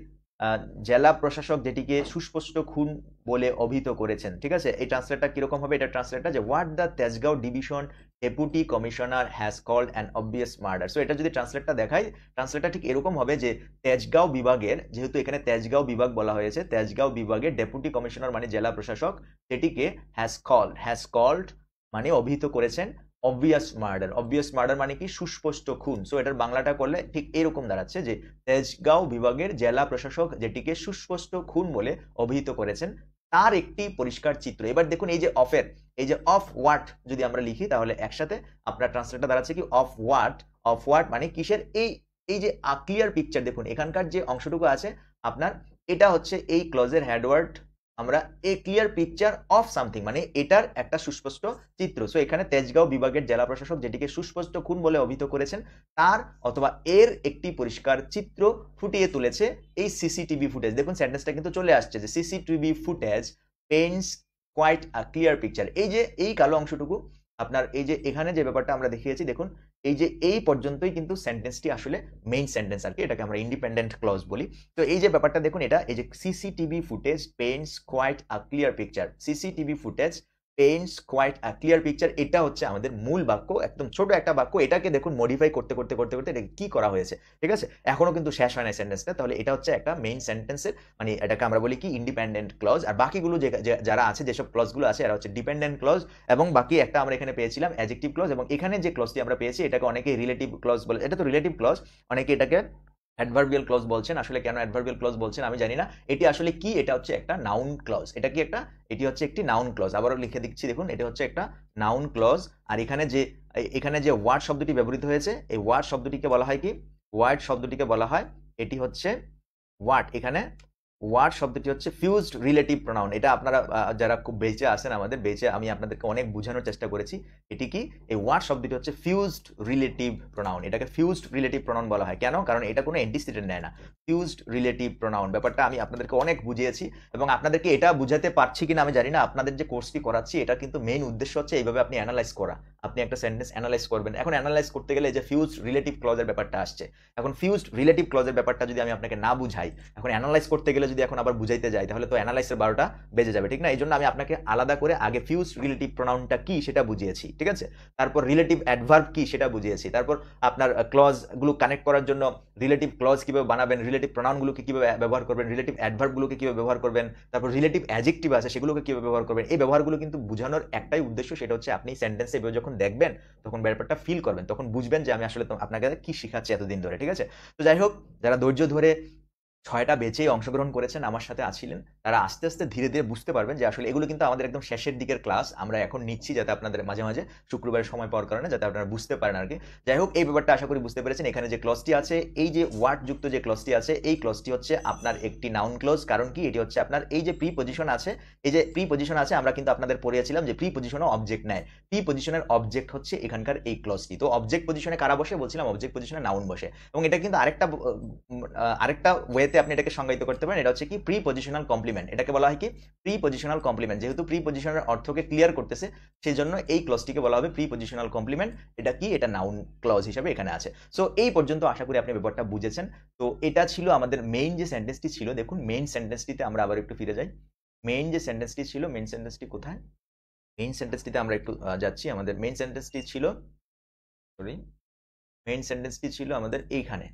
জেলা প্রশাসক যেটিকে সুস্পষ্ট খুন বলে অভিহিত করেছেন ঠিক আছে এই ট্রান্সলেটটা কিরকম হবে এটা ট্রান্সলেটটা যে what the Tejgaon division deputy commissioner has called an obvious murder so এটা যদি ট্রান্সলেটটা দেখাই ট্রান্সলেটটা ঠিক এরকম হবে যে তেজগাঁও বিভাগের যেহেতু এখানে তেজগাঁও বিভাগ বলা হয়েছে তেজগাঁও বিভাগের ডেপুটি কমিশনার মানে জেলা প্রশাসক সেটিকে হ্যাজ কল্ড হ্যাজ কল্ড মানে অভিহিত করেছেন অবভিয়াস মার্ডার অবভিয়াস মার্ডার মানে কি সুস্পষ্ট খুন সো এটার বাংলাটা করলে ঠিক এরকম দাঁড়াচ্ছে যে তেজগাঁও বিভাগের জেলা প্রশাসক যেটিকে সুস্পষ্ট খুন বলে অভিহিত করেছেন তার একটি পরিষ্কার চিত্র এবার দেখুন এই যে অফের এই যে অফ ওয়াট যদি আমরা লিখি তাহলে একসাথে আপনার ট্রান্সলেটটা দাঁড়াচ্ছে কি অফ ওয়াট অফ ওয়াট মানে কিসের এই এই যে ক্লিয়ার পিকচার দেখুন এখানকার যে অংশটুকু আছে আপনার এটা হচ্ছে এই ক্লজের হ্যাডওয়ার্ড আমরা a clear picture of something মানে এটার একটা সুস্পষ্ট চিত্র সো এখানে তেজগাঁও বিভাগের জেলা প্রশাসক যেটিকে সুস্পষ্ট খুন বলে অভিহিত করেছেন তার অথবা এর একটি পরিষ্কার চিত্র ফুটিয়ে তুলেছে এই সিসিটিভি ফুটেজ দেখুন স্যান্ডেসটা কিন্তু চলে আসছে যে CCTV footage paints quite a clear picture এই যে এই কালো অংশটুকু আপনার এই যে এখানে যে ব্যাপারটা আমরা দেখিয়েছি দেখুন এই যে এই পর্যন্তই কিন্তু সেন্টেন্সটি আসলে মেইন সেন্টেন্স আর কি এটাকে আমরা ইন্ডিপেন্ডেন্ট ক্লজ বলি তো এই যে ব্যাপারটা দেখুন এটা এই যে CCTV footage paints quite a clear picture CCTV footage paints quite a clear picture এটা হচ্ছে আমাদের মূল বাক্য একদম ছোট একটা বাক্য এটাকে দেখুন মডিফাই করতে করতে করতে করতে এটাকে কী করা হয়েছে ঠিক আছে এখনও কিন্তু শেষ হয় না সেন্টেন্সটা তাহলে এটা হচ্ছে একটা মেইন সেন্টেন্সের মানে এটাকে আমরা বলি কি ইন্ডিপেন্ডেন্ট ক্লজ আর বাকিগুলো যে যারা আছে যেসব ক্লজগুলো আছে এরা হচ্ছে ডিপেন্ডেন্ট ক্লজ এবং বাকি একটা আমরা এখানে পেয়েছিলাম অ্যাজেক্টিভ ক্লজ এবং এখানে যে ক্লজটি আমরা পেয়েছি এটাকে অনেকে রিলেটিভ ক্লজ বলে এটা তো রিলেটিভ ক্লজ অনেকে এটাকে অ্যাডভার্বিয়াল ক্লজ বলছেন আসলে কেন অ্যাডভার্বিয়াল ক্লজ বলছেন আমি জানি না এটি আসলে কি এটা হচ্ছে একটা নাউন ক্লজ এটা কি একটা এটি হচ্ছে একটি নাউন ক্লজ আবারও লিখে দিচ্ছি দেখুন এটা হচ্ছে একটা নাউন ক্লজ আর এখানে যে এখানে যে ওয়ার্ড শব্দটি ব্যবহৃত হয়েছে এই ওয়ার্ড শব্দটিকে বলা হয় কি ওয়ার্ড শব্দটিকে বলা হয় এটি হচ্ছে ওয়ার্ড এখানে ওয়ার্ড শব্দটি হচ্ছে ফিউজড রিলেটিভ প্রোনাউন এটা আপনারা যারা খুব বেঁচে আসেন আমাদের বেঁচে আমি আপনাদেরকে অনেক বোঝানোর চেষ্টা করেছি এটি কি এই ওয়ার্ড শব্দটি হচ্ছে ফিউজড রিলেটিভ প্রোনাউন এটাকে ফিউজড রিলেটিভ প্রোনাউন বলা হয় কেন কারণ এটা কোনো অ্যান্টিসিডেন্ট নেয় না ফিউজড রিলেটিভ প্রোনাউন ব্যাপারটা আমি আপনাদেরকে অনেক বুঝিয়েছি এবং আপনাদেরকে এটা বুঝাতে পারছি কিনা আমি জানি না আপনাদের যে কোর্সটি করাচ্ছি এটা কিন্তু মেইন উদ্দেশ্য হচ্ছে এইভাবে আপনি অ্যানালাইজ করা আপনি একটা সেন্টেন্স অ্যানালাইজ করবেন এখন অ্যানালাইজ করতে গেলে যে ফিউজড রিলেটিভ ক্লজের ব্যাপারটা আসছে এখন ফিউজড রিলেটিভ ক্লজের ব্যাপারটা যদি আমি আপনাকে না বুঝাই এখন অ্যানালাইজ করতে গেলে যদি এখন আবার বুঝাইতে যাই তাহলে তো অ্যানালাইসের বারোটা বেজে যাবে ঠিক না এই জন্য আমি আপনাকে আলাদা করে আগে ফিউজড রিলেটিভ প্রোনাউনটা কী সেটা বুঝিয়েছি ঠিক আছে তারপর রিলেটিভ অ্যাডভার্ব কী সেটা বুঝিয়েছি তারপর আপনার ক্লজগুলো কানেক্ট করার জন্য রিলেটিভ ক্লজ কীভাবে বানাবেন রিলেটিভ প্রোনাউনগুলোকে কীভাবে ব্যবহার করবেন রিলেটিভ অ্যাডভার্বগুলোকে কীভাবে ব্যবহার করবেন তারপর রিলেটিভ অ্যাজেক্টিভ আছে সেগুলোকে কীভাবে ব্যবহার করবেন এই ব্যবহারগুলো কিন্তু বোঝানোর একটাই উদ্দেশ্য সেটা হচ্ছে আপনি সেন্টেন্সে যখন যখন দেখবেন তখন ব্যাপারটা ফিল করবেন তখন বুঝবেন যে আমি আসলে আপনাকে কি শিখাচ্ছি এতদিন ধরে ঠিক আছে তো যাই হোক যারা ধৈর্য ধরে ছয়টা বেঁচেই অংশগ্রহণ করেছেন আমার সাথে আছিলেন তারা আস্তে আস্তে ধীরে ধীরে বুঝতে পারবেন যে আসলে এগুলো কিন্তু আমাদের একদম শেষের দিকের ক্লাস আমরা এখন নিচ্ছি যাতে আপনাদের মাঝে মাঝে শুক্রবারের সময় পাওয়ার কারণে যাতে আপনারা বুঝতে পারেন আর কি যাই হোক এই ব্যাপারটা আশা করি বুঝতে পেরেছেন এখানে যে ক্লসটি আছে এই যে ওয়ার্ডযুক্ত যে ক্লসটি আছে এই ক্লসটি হচ্ছে আপনার একটি নাউন ক্লোজ কারণ কি এটি হচ্ছে আপনার এই যে প্রি পজিশন আছে এই যে প্রি পজিশন আছে আমরা কিন্তু আপনাদের পড়িয়েছিলাম যে প্রি পজিশনও অবজেক্ট নেয় প্রি পজিশনের অবজেক্ট হচ্ছে এখানকার এই ক্লসটি তো অবজেক্ট পজিশনে কারা বসে বলছিলাম অবজেক্ট পজিশনে নাউন বসে এবং এটা কিন্তু আরেকটা আরেকটা ওয়েতে ক্ষেত্রে আপনি এটাকে সংজ্ঞায়িত করতে পারেন এটা হচ্ছে কি প্রি পজিশনাল কমপ্লিমেন্ট এটাকে বলা হয় কি প্রি পজিশনাল কমপ্লিমেন্ট যেহেতু প্রি পজিশনের অর্থকে ক্লিয়ার করতেছে সেই জন্য এই ক্লজটিকে বলা হবে প্রি পজিশনাল কমপ্লিমেন্ট এটা কি এটা নাউন ক্লজ হিসাবে এখানে আছে সো এই পর্যন্ত আশা করি আপনি ব্যাপারটা বুঝেছেন তো এটা ছিল আমাদের মেইন যে সেন্টেন্সটি ছিল দেখুন মেইন সেন্টেন্সটিতে আমরা আবার একটু ফিরে যাই মেইন যে সেন্টেন্সটি ছিল মেইন সেন্টেন্সটি কোথায় মেইন সেন্টেন্সটিতে আমরা একটু যাচ্ছি আমাদের মেইন সেন্টেন্সটি ছিল সরি মেইন সেন্টেন্সটি ছিল আমাদের এইখানে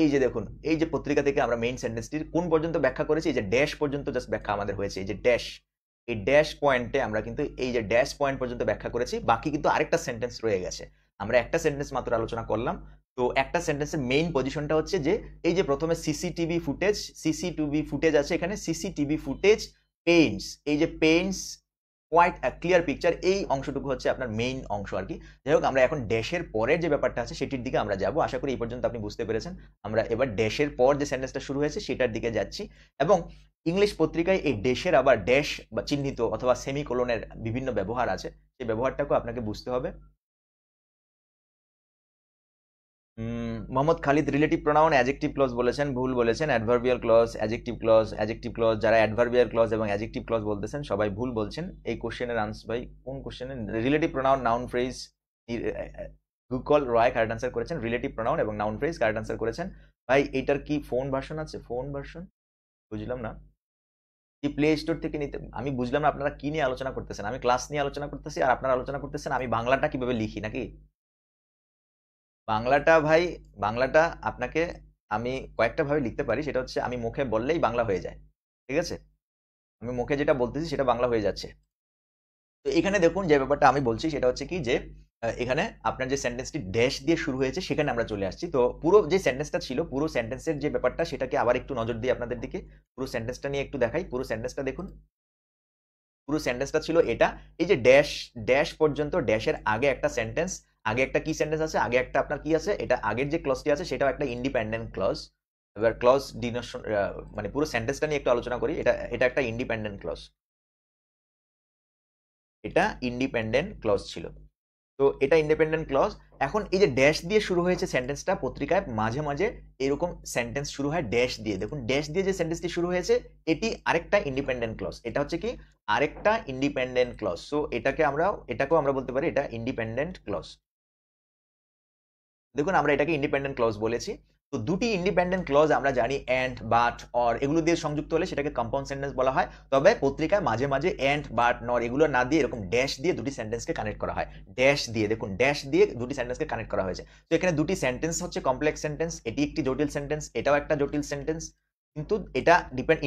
এই যে দেখুন এই যে পত্রিকা থেকে আমরা মেইন সেন্টেন্সটির কোন পর্যন্ত ব্যাখ্যা করেছি এই যে ড্যাশ পর্যন্ত জাস্ট ব্যাখ্যা আমাদের হয়েছে এই যে ড্যাশ এই ড্যাশ পয়েন্টে আমরা কিন্তু এই যে ড্যাশ পয়েন্ট পর্যন্ত ব্যাখ্যা করেছি বাকি কিন্তু আরেকটা সেন্টেন্স রয়ে গেছে আমরা একটা সেন্টেন্স মাত্র আলোচনা করলাম তো একটা সেন্টেন্সের মেইন পজিশনটা হচ্ছে যে এই যে প্রথমে সিসিটিভি ফুটেজ সিসিটিভি ফুটেজ আছে এখানে সিসিটিভি ফুটেজ পেইন্টস এই যে paints quite a clear picture এই অংশটুকু হচ্ছে আপনার মেইন অংশ আর কি যাই হোক আমরা এখন ড্যাশের পরের যে ব্যাপারটা আছে সেটির দিকে আমরা যাব আশা করি এই পর্যন্ত আপনি বুঝতে পেরেছেন আমরা এবার ড্যাশের পর যে সেন্টেন্সটা শুরু হয়েছে সেটার দিকে যাচ্ছি এবং ইংলিশ পত্রিকায় এই ড্যাশের আবার ড্যাশ বা চিহ্নিত অথবা সেমিকোলনের বিভিন্ন ব্যবহার আছে সেই ব্যবহারটাকেও আপনাকে বুঝতে হবে Mohammad Khalid relative pronoun adjective clause বলেছেন ভুল বলেছেন adverbial clause adjective clause adjective clause যারা অ্যাডভার্বিয়াল ক্লজ এবং অ্যাজেক্টিভ ক্লজ বলতেছেন সবাই ভুল বলছেন এই কোশ্চেনের আনসার ভাই কোন কোশ্চেনের relative pronoun noun phrase Gogol Roy কার্ড আনসার করেছেন রিলেটিভ প্রোনাউন এবং নাউন ফ্রেজ কার্ড আনসার করেছেন ভাই এটার কি ফোন ভার্সন আছে ফোন ভার্সন বুঝলাম না কি প্লে স্টোর থেকে নিতে আমি বুঝলাম না আপনারা কি নিয়ে আলোচনা করতেছেন আমি ক্লাস নিয়ে আলোচনা করতেছি আর আপনারা আলোচনা করতেছেন আমি বাংলাটা কিভাবে লিখি নাকি বাংলাটা ভাই বাংলাটা আপনাকে আমি কয়েকটাভাবে লিখতে পারি সেটা হচ্ছে আমি মুখে বললেই বাংলা হয়ে যায় ঠিক আছে আমি মুখে যেটা বলতেছি সেটা বাংলা হয়ে যাচ্ছে তো এখানে দেখুন যে ব্যাপারটা আমি বলছি সেটা হচ্ছে কি যে এখানে আপনার যে সেন্টেন্সটি ড্যাশ দিয়ে শুরু হয়েছে সেখানে আমরা চলে আসছি তো পুরো যে সেন্টেন্সটা ছিল পুরো সেন্টেন্সের যে ব্যাপারটা সেটাকে আবার একটু নজর দিই আপনাদের দিকে পুরো সেন্টেন্সটা নিয়ে একটু দেখাই পুরো সেন্টেন্সটা দেখুন পুরো সেন্টেন্সটা ছিল এটা এই যে ড্যাশ ড্যাশ পর্যন্ত ড্যাশের আগে একটা সেন্টেন্স আগে একটা কি সেন্টেন্স আছে আগে একটা আপনার কি আছে এটা আগের যে ক্লজটি আছে সেটাও একটা ইন্ডিপেন্ডেন্ট ক্লজ এবার ক্লজ ডিনোশন মানে পুরো সেন্টেন্সটা নিয়ে একটু আলোচনা করি এটা এটা একটা ইন্ডিপেন্ডেন্ট ক্লজ এটা ইন্ডিপেন্ডেন্ট ক্লজ ছিল তো এটা ইন্ডিপেন্ডেন্ট ক্লজ এখন এই যে ড্যাশ দিয়ে শুরু হয়েছে সেন্টেন্সটা পত্রিকায় মাঝে মাঝে এরকম সেন্টেন্স শুরু হয় ড্যাশ দিয়ে দেখুন ড্যাশ দিয়ে যে সেন্টেন্সটি শুরু হয়েছে এটি আরেকটা ইন্ডিপেন্ডেন্ট ক্লজ এটা হচ্ছে কি আরেকটা ইন্ডিপেন্ডেন্ট ক্লজ সো এটাকে আমরা এটাকেও আমরা বলতে পারি এটা ইন্ডিপেন্ডেন্ট ক্লজ দেখুন আমরা এটাকে ইন্ডিপেন্ডেন্ট ক্লজ বলেছি তো দুটি ইন্ডিপেন্ডেন্ট ক্লজ আমরা জানি অ্যান্ড বাট অর এগুলো দিয়ে সংযুক্ত হলে সেটাকে কম্পাউন্ড সেন্টেন্স বলা হয় তবে পত্রিকায় মাঝে মাঝে অ্যান্ড বাট নর এগুলো না দিয়ে এরকম ড্যাশ দিয়ে দুটি সেন্টেন্সকে কানেক্ট করা হয় ড্যাশ দিয়ে দেখুন ড্যাশ দিয়ে দুটি সেন্টেন্সকে কানেক্ট করা হয়েছে তো এখানে দুটি সেন্টেন্স হচ্ছে কমপ্লেক্স সেন্টেন্স এটি একটি জটিল সেন্টেন্স এটাও একটা জটিল সেন্টেন্স কিন্তু এটা ডিপেন্ড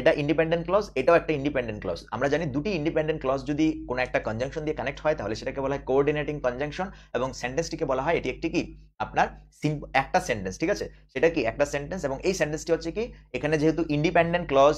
এটা ইন্ডিপেন্ডেন্ট ক্লজ এটাও একটা ইন্ডিপেন্ডেন্ট ক্লজ আমরা জানি দুটি ইন্ডিপেন্ডেন্ট ক্লস যদি কোনো একটা কনজাংশন দিয়ে কানেক্ট হয় তাহলে সেটাকে বলা হয় কোঅর্ডিনেটিং কনজাংশন এবং সেন্টেন্সটিকে বলা হয় এটি একটি কি আপনার একটা সেন্টেন্স ঠিক আছে সেটা কি একটা সেন্টেন্স এবং এই সেন্টেন্সটি হচ্ছে কি এখানে যেহেতু ইন্ডিপেন্ডেন্ট ক্লজ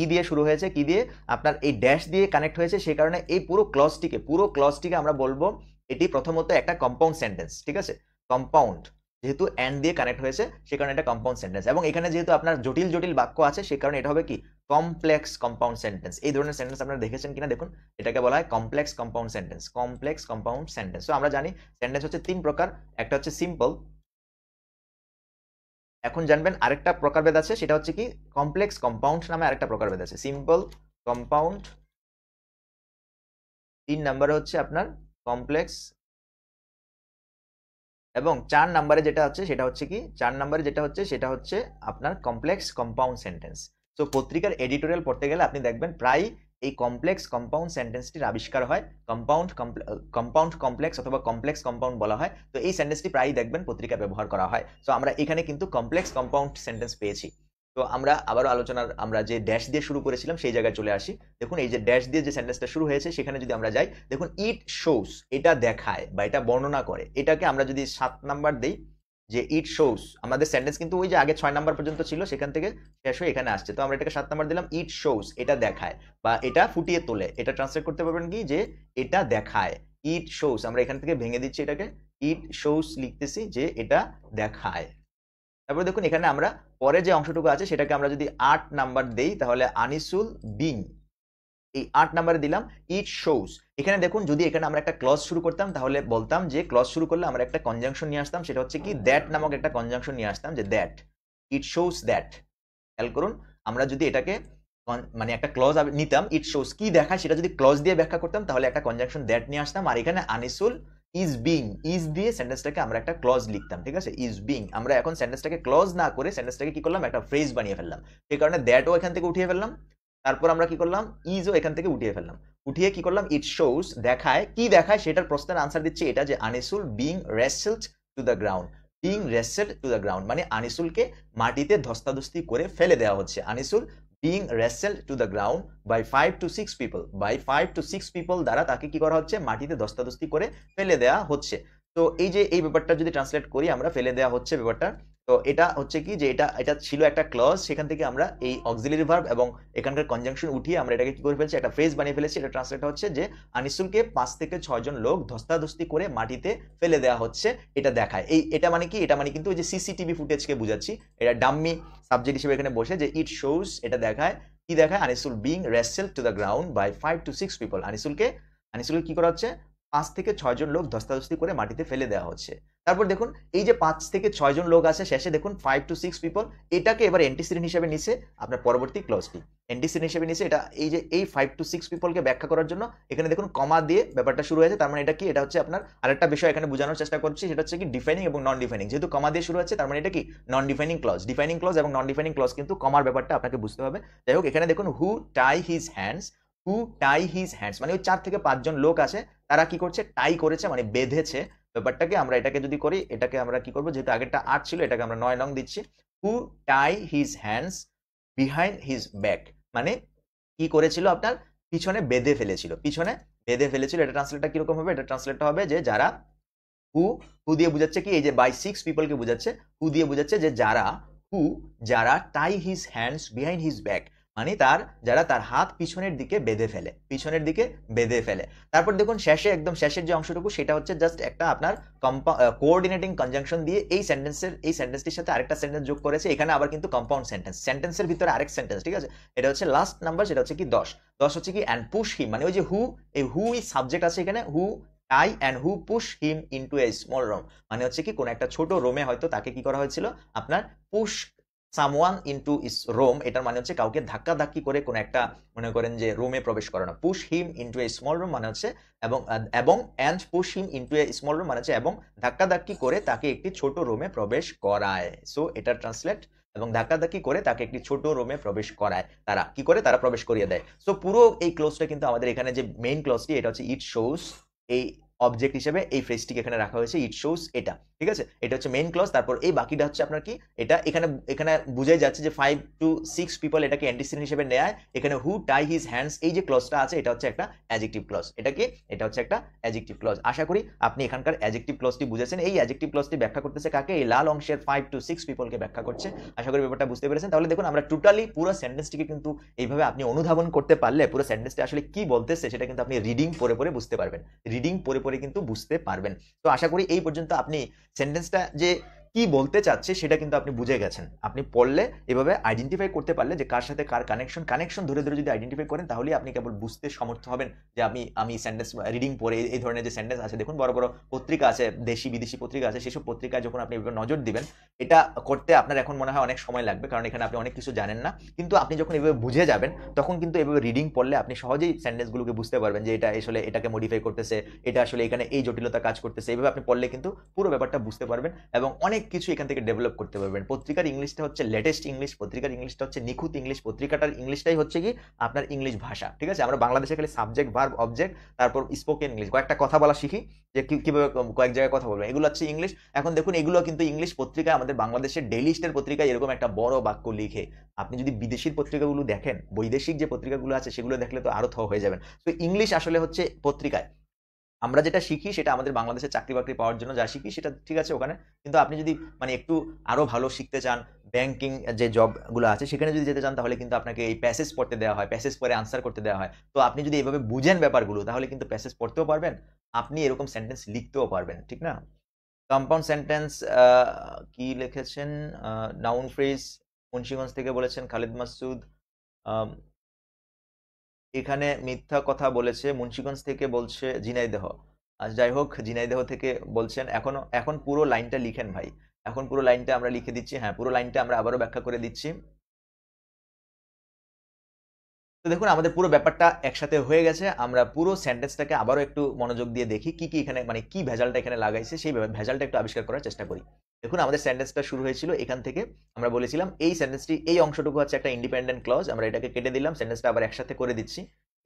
ই দিয়ে শুরু হয়েছে কি দিয়ে আপনার এই ড্যাশ দিয়ে কানেক্ট হয়েছে সেই কারণে এই পুরো ক্লজটিকে পুরো ক্লজটিকে আমরা বলবো এটি প্রথমত একটা কম্পাউন্ড সেন্টেন্স ঠিক আছে কম্পাউন্ড যেহেতু অ্যান্ড দিয়ে কানেক্ট হয়েছে সে কারণে এটা কম্পাউন্ড সেন্টেন্স এবং এখানে যেহেতু আপনার জটিল জটিল বাক্য আছে সে কারণে এটা হবে কি কমপ্লেক্স কম্পাউন্ড সেন্টেন্স এই ধরনের সেন্টেন্স আপনারা দেখেছেন কিনা দেখুন এটাকে বলা হয় complex compound sentence complex compound sentence তো আমরা জানি সেন্টেন্স হচ্ছে তিন প্রকার একটা হচ্ছে সিম্পল এখন জানবেন আরেকটা প্রকারভেদ আছে সেটা হচ্ছে কি কমপ্লেক্স কম্পাউন্ড নামে আরেকটা প্রকারভেদ আছে সিম্পল কম্পাউন্ড তিন নাম্বার হচ্ছে আপনার কমপ্লেক্স এবং চার নাম্বারে যেটা হচ্ছে সেটা হচ্ছে কি চার নাম্বারে যেটা হচ্ছে সেটা হচ্ছে আপনার কমপ্লেক্স কম্পাউন্ড সেন্টেন্স তো পত্রিকার এডিটোরিয়াল পড়তে গেলে আপনি দেখবেন প্রায় এই কমপ্লেক্স কম্পাউন্ড সেন্টেন্সটির আবিষ্কার হয় কম্পাউন্ড কম্পাউন্ড কমপ্লেক্স অথবা কমপ্লেক্স কম্পাউন্ড বলা হয় তো এই সেন্টেন্সটি প্রায়ই দেখবেন পত্রিকা ব্যবহার করা হয় সো আমরা এখানে কিন্তু কমপ্লেক্স কম্পাউন্ড সেন্টেন্স পেয়েছি তো আমরা আবারও আলোচনার আমরা যে ড্যাশ দিয়ে শুরু করেছিলাম সেই জায়গায় চলে আসি দেখুন এই যে ড্যাশ দিয়ে যে সেন্টেন্সটা শুরু হয়েছে সেখানে যদি আমরা যাই দেখুন ইট শোস এটা দেখায় বা এটা বর্ণনা করে এটাকে আমরা যদি সাত নাম্বার দিই যে ইট শোস আমাদের সেন্টেন্স কিন্তু ওই যে আগে ছয় নাম্বার পর্যন্ত ছিল সেখান থেকে শেষ হয়ে এখানে আসছে তো আমরা এটাকে সাত নাম্বার দিলাম ইট শোস এটা দেখায় বা এটা ফুটিয়ে তোলে এটা ট্রান্সলেট করতে পারবেন কি যে এটা দেখায় ইট শোস আমরা এখান থেকে ভেঙে দিচ্ছি এটাকে ইট শোস লিখতেছি যে এটা দেখায় তারপরে দেখুন এখানে আমরা পরে যে অংশটুকু আছে সেটাকে আমরা যদি আট নাম্বার দেই তাহলে আনিসুল বিং এই আট নাম্বারে দিলাম ইট শোস এখানে দেখুন যদি এখানে আমরা একটা ক্লজ শুরু করতাম তাহলে বলতাম যে ক্লজ শুরু করলে আমরা একটা কনজাংশন নিয়ে আসতাম সেটা হচ্ছে কি দ্যাট নামক একটা কনজাংশন নিয়ে আসতাম যে দ্যাট ইট শোস দ্যাট খেয়াল করুন আমরা যদি এটাকে মানে একটা ক্লজ নিতাম ইট শোস কি দেখায় সেটা যদি ক্লজ দিয়ে ব্যাখ্যা করতাম তাহলে একটা কনজাংশন দ্যাট নিয়ে আসতাম আর এখানে আনিসুল ইজ বিং ইজ দিয়ে সেন্টেন্সটাকে আমরা একটা ক্লজ লিখতাম ঠিক আছে ইজ বিং আমরা এখন সেন্টেন্সটাকে ক্লজ না করে সেন্টেন্সটাকে কি করলাম একটা ফ্রেজ বানিয়ে ফেললাম সেই কারণে দ্যাটও এখান থেকে উঠিয়ে ফেললাম তারপর আমরা কি করলাম ইজও এখান থেকে উঠিয়ে ফেললাম উঠিয়ে কি করলাম ইট শোস দেখায় কি দেখায় সেটার প্রশ্নের আনসার দিচ্ছে এটা যে Anisul being wrestled to the ground being wrestled to the ground মানে আনিসুলকে মাটিতে ধস্তাধস্তি করে ফেলে দেওয়া হচ্ছে Anisul being wrestled to the ground by five to six people by five to six people দ্বারা তাকে কি করা হচ্ছে মাটিতে দস্তাদস্তি করে ফেলে দেয়া হচ্ছে তো এই যে এই ব্যাপারটা যদি ট্রান্সলেট করি আমরা ফেলে দেয়া হচ্ছে ব্যাপারটা তো এটা হচ্ছে কি যে এটা এটা ছিল একটা ক্লজ সেখান থেকে আমরা এই অক্সিলারি ভার্ব এবং এখানকার কনজাংশন উঠিয়ে আমরা এটাকে কি করে ফেলছি একটা ফ্রেজ বানিয়ে ফেলেছি এটা ট্রান্সলেট হচ্ছে যে আনিসুলকে পাঁচ থেকে ছয়জন লোক ধস্তাধস্তি করে মাটিতে ফেলে দেওয়া হচ্ছে এটা দেখায় এই এটা মানে কি এটা মানে কিন্তু ওই যে সিসিটিভি ফুটেজকে বুঝাচ্ছি এটা ডাম্মি সাবজেক্ট হিসেবে এখানে বসে যে ইট শোজ এটা দেখায় কি দেখায় Anisul being wrestled to the ground by five to six people আনিসুলকে আনিসুলকে কি করা হচ্ছে পাঁচ থেকে ছয়জন লোক ধস্তাধস্তি করে মাটিতে ফেলে দেওয়া হচ্ছে তারপর দেখুন এই যে পাঁচ থেকে ছয়জন লোক আছে শেষে দেখুন ফাইভ টু সিক্স পিপল এটাকে এবার অ্যান্টিসিডেন্ট হিসেবে নিছে আপনার পরবর্তী ক্লজটি অ্যান্টিসিডেন্ট হিসেবে নিছে এটা এই যে এই ফাইভ টু সিক্স পিপলকে ব্যাখ্যা করার জন্য এখানে দেখুন কমা দিয়ে ব্যাপারটা শুরু হয়েছে তার মানে এটা কি এটা হচ্ছে আপনার আরেকটা বিষয় এখানে বোঝানোর চেষ্টা করছি সেটা হচ্ছে কি ডিফাইনিং এবং নন ডিফাইনিং যেহেতু কমা দিয়ে শুরু হচ্ছে তার মানে এটা কি non defining clause defining clause এবং নন ডিফাইনিং ক্লজ কিন্তু কমার ব্যাপারটা আপনাকে বুঝতে হবে যাই হোক এখানে দেখুন who tie his hands who tie his hands মানে ওই চার থেকে পাঁচজন লোক আছে তারা কি করছে টাই করেছে মানে বেঁধেছে ব্যাপারটাকে আমরা এটাকে যদি করি এটাকে আমরা কি করবো যেহেতু আগেরটা আট ছিল এটাকে আমরা নয় নং দিচ্ছি who tie his hands behind his back মানে কি করেছিল আপনার পিছনে বেঁধে ফেলেছিল পিছনে বেঁধে ফেলেছিল এটা ট্রান্সলেটটা কিরকম হবে এটা ট্রান্সলেটটা হবে যে যারা হু হু দিয়ে বোঝাচ্ছে কি এই যে বাই সিক্স পিপলকে বুঝাচ্ছে হু দিয়ে বোঝাচ্ছে যে যারা হু যারা tie his hands behind his back মানে তার যারা তার হাত পিছনের দিকে বেঁধে ফেলে পিছনের দিকে বেঁধে ফেলে তারপর দেখুন শেষে একদম শেষের যে অংশটুকু সেটা হচ্ছে জাস্ট একটা আপনার কোঅর্ডিনেটিং কনজাংশন দিয়ে এই সেন্টেন্সের এই সেন্টেন্সটির সাথে আরেকটা সেন্টেন্স যোগ করেছে এখানে আবার কিন্তু কম্পাউন্ড সেন্টেন্স সেন্টেন্সের ভিতরে আরেক সেন্টেন্স ঠিক আছে এটা হচ্ছে লাস্ট নাম্বার সেটা হচ্ছে কি দশ দশ হচ্ছে কি অ্যান্ড পুশ হিম মানে ওই যে হু এই হু ই সাবজেক্ট আছে এখানে who I and who push him into a small room মানে হচ্ছে কি কোনো একটা ছোট রুমে হয়তো তাকে কি করা হয়েছিল আপনার push someone into his room এটার মানে হচ্ছে কাউকে ধাক্কা ধাক্কি করে কোনো একটা মনে করেন যে রোমে প্রবেশ করানো push him into a small room মানে হচ্ছে এবং এবং and push him into a small room মানে হচ্ছে এবং ধাক্কা ধাক্কি করে তাকে একটি ছোট রুমে প্রবেশ করায় সো এটা ট্রান্সলেট এবং ধাক্কাধাক্কি করে তাকে একটি ছোট রুমে প্রবেশ করায় তারা কি করে তারা প্রবেশ করিয়ে দেয় সো পুরো এই ক্লোজটা কিন্তু আমাদের এখানে যে মেইন ক্লোজটি এটা হচ্ছে ইট শোস এই অবজেক্ট হিসেবে এই ফ্রেজটিকে এখানে রাখা হয়েছে ইট শোস এটা ঠিক আছে এটা হচ্ছে মেইন ক্লস তারপর এই বাকিটা হচ্ছে আপনার কি এটা এখানে এখানে বুঝাই যাচ্ছে যে ফাইভ টু সিক্স পিপল এটাকে অ্যান্টিসিডেন্ট হিসেবে নেয় এখানে হু টাই হিজ হ্যান্ডস এই যে ক্লসটা আছে এটা হচ্ছে একটা অ্যাজেক্টিভ ক্লস এটা কি এটা হচ্ছে একটা অ্যাজেক্টিভ ক্লস আশা করি আপনি এখানকার অ্যাজেক্টিভ ক্লসটি বুঝেছেন এই অ্যাজেক্টিভ ক্লসটি ব্যাখ্যা করতেছে কাকে এই লাল অংশের ফাইভ টু সিক্স পিপলকে ব্যাখ্যা করছে আশা করি ব্যাপারটা বুঝতে পেরেছেন তাহলে দেখুন আমরা টোটালি পুরো সেন্টেন্সটিকে কিন্তু এইভাবে আপনি অনুধাবন করতে পারলে পুরো সেন্টেন্সটি আসলে কি বলতেছে সেটা কিন্তু আপনি রিডিং পরে পরে বুঝতে পারবেন রিডিং পরে পরে কিন্তু বুঝতে পারবেন তো আশা করি এই পর্যন্ত আপনি সেন্টেন্সটা যে কি বলতে চাচ্ছে সেটা কিন্তু আপনি বুঝে গেছেন আপনি পড়লে এভাবে আইডেন্টিফাই করতে পারলে যে কার সাথে কার কানেকশন কানেকশন ধরে ধরে যদি আইডেন্টিফাই করেন তাহলে আপনি কেবল বুঝতে সমর্থ হবেন যে আমি আমি সেন্টেন্স রিডিং পড়ে এই ধরনের যে সেন্টেন্স আছে দেখুন বড় বড় পত্রিকা আছে দেশি বিদেশি পত্রিকা আছে সেসব পত্রিকায় যখন আপনি এভাবে নজর দিবেন এটা করতে আপনার এখন মনে হয় অনেক সময় লাগবে কারণ এখানে আপনি অনেক কিছু জানেন না কিন্তু আপনি যখন এভাবে বুঝে যাবেন তখন কিন্তু এভাবে রিডিং পড়লে আপনি সহজেই সেন্টেন্সগুলোকে বুঝতে পারবেন যে এটা আসলে এটাকে মডিফাই করতেছে এটা আসলে এখানে এই জটিলতা কাজ করতেছে এভাবে আপনি পড়লে কিন্তু পুরো ব্যাপারটা বুঝতে পারবেন এবং অনেক অনেক কিছু এখান থেকে ডেভেলপ করতে পারবেন পত্রিকার ইংলিশটা হচ্ছে লেটেস্ট ইংলিশ পত্রিকার ইংলিশটা হচ্ছে নিখুঁত ইংলিশ পত্রিকাটার ইংলিশটাই হচ্ছে কি আপনার ইংলিশ ভাষা ঠিক আছে আমরা বাংলাদেশে খালি সাবজেক্ট ভার্ব অবজেক্ট তারপর স্পোকেন ইংলিশ কয়েকটা কথা বলা শিখি যে কীভাবে কয়েক জায়গায় কথা বলবেন এগুলো হচ্ছে ইংলিশ এখন দেখুন এগুলো কিন্তু ইংলিশ পত্রিকা আমাদের বাংলাদেশের ডেইলি স্টের পত্রিকা এরকম একটা বড় বাক্য লিখে আপনি যদি বিদেশির পত্রিকাগুলো দেখেন বৈদেশিক যে পত্রিকাগুলো আছে সেগুলো দেখলে তো আরও থ হয়ে যাবেন তো ইংলিশ আসলে হচ্ছে পত্রিকায় আমরা যেটা শিখি সেটা আমাদের বাংলাদেশে চাকরি বাকরি পাওয়ার জন্য যা শিখি সেটা ঠিক আছে ওখানে কিন্তু আপনি যদি মানে একটু আরও ভালো শিখতে চান ব্যাংকিং যে জবগুলো আছে সেখানে যদি যেতে চান তাহলে কিন্তু আপনাকে এই প্যাসেজ পড়তে দেওয়া হয় প্যাসেজ পরে আনসার করতে দেওয়া হয় তো আপনি যদি এভাবে বুঝেন ব্যাপারগুলো তাহলে কিন্তু প্যাসেজ পড়তেও পারবেন আপনি এরকম সেন্টেন্স লিখতেও পারবেন ঠিক না কম্পাউন্ড সেন্টেন্স কি লিখেছেন নাউন ফ্রিজ মুন্সিগঞ্জ থেকে বলেছেন খালিদ মাসুদ এখানে মিথ্যা কথা বলেছে মুন্সীগঞ্জ থেকে বলছে জিনাইদেহ আজ যাই হোক জিনাইদেহ থেকে বলছেন এখন এখন পুরো লাইনটা লিখেন ভাই এখন পুরো লাইনটা আমরা লিখে দিচ্ছি হ্যাঁ পুরো লাইনটা আমরা আবারও ব্যাখ্যা করে দিচ্ছি তো দেখুন আমাদের পুরো ব্যাপারটা একসাথে হয়ে গেছে আমরা পুরো সেন্টেন্সটাকে আবারও একটু মনোযোগ দিয়ে দেখি কি কি এখানে মানে কি ভেজালটা এখানে লাগাইছে সেই ভেজালটা একটু আবিষ্কার করার চেষ্টা করি দেখুন আমাদের সেন্টেন্সটা শুরু হয়েছিল এখান থেকে আমরা বলেছিলাম এই সেন্টেন্সটি এই অংশটুকু হচ্ছে একটা ইন্ডিপেন্ডেন্ট ক্লজ আমরা এটাকে কেটে দিলাম সেন্টেন্সটা আবার একসাথে করে দিচ্ছি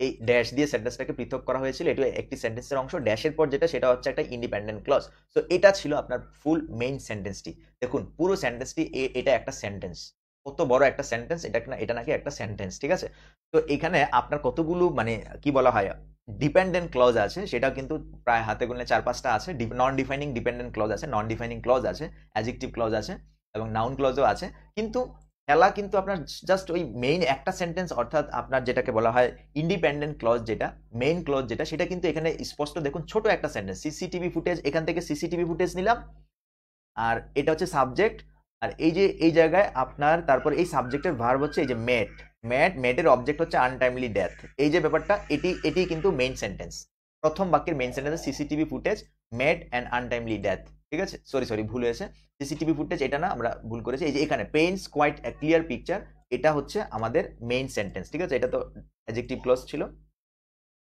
এই ড্যাশ দিয়ে সেন্টেন্সটাকে পৃথক করা হয়েছিল এটি একটি সেন্টেন্সের অংশ ড্যাশের পর যেটা সেটা হচ্ছে একটা ইন্ডিপেন্ডেন্ট ক্লজ তো এটা ছিল আপনার ফুল মেইন সেন্টেন্সটি দেখুন পুরো সেন্টেন্সটি এটা একটা সেন্টেন্স কত বড় একটা সেন্টেন্স এটা এটা নাকি একটা সেন্টেন্স ঠিক আছে তো এখানে আপনার কতগুলো মানে কি বলা হয় ডিপেন্ডেন্ট ক্লজ আছে সেটাও কিন্তু প্রায় হাতে গুনলে চার পাঁচটা আছে নন ডিফাইনিং ডিপেন্ডেন্ট ক্লজ আছে নন ডিফাইনিং ক্লজ আছে অ্যাজিকটিভ ক্লজ আছে এবং নাউন ক্লজও আছে কিন্তু খেলা কিন্তু আপনার জাস্ট ওই মেইন একটা সেন্টেন্স অর্থাৎ আপনার যেটাকে বলা হয় ইন্ডিপেন্ডেন্ট ক্লজ যেটা মেইন ক্লজ যেটা সেটা কিন্তু এখানে স্পষ্ট দেখুন ছোট একটা সেন্টেন্স সিসিটিভি ফুটেজ এখান থেকে সিসিটিভি ফুটেজ নিলাম আর এটা হচ্ছে সাবজেক্ট আর এই যে এই জায়গায় আপনার তারপর এই সাবজেক্টের ভার হচ্ছে এই যে মেট ম্যাট ম্যাটের অবজেক্ট হচ্ছে আনটাইমলি ডেথ এই যে ব্যাপারটা এটি এটি কিন্তু মেইন সেন্টেন্স প্রথম বাক্যের main sentence CCTV footage met and untimely death ঠিক আছে সরি সরি ভুল হয়েছে সিসিটিভি ফুটেজ এটা না আমরা ভুল করেছি এই যে এখানে পেইন্টস কোয়াইট ক্লিয়ার পিকচার এটা হচ্ছে আমাদের মেইন সেন্টেন্স ঠিক আছে এটা তো অ্যাজেক্টিভ ক্লস ছিল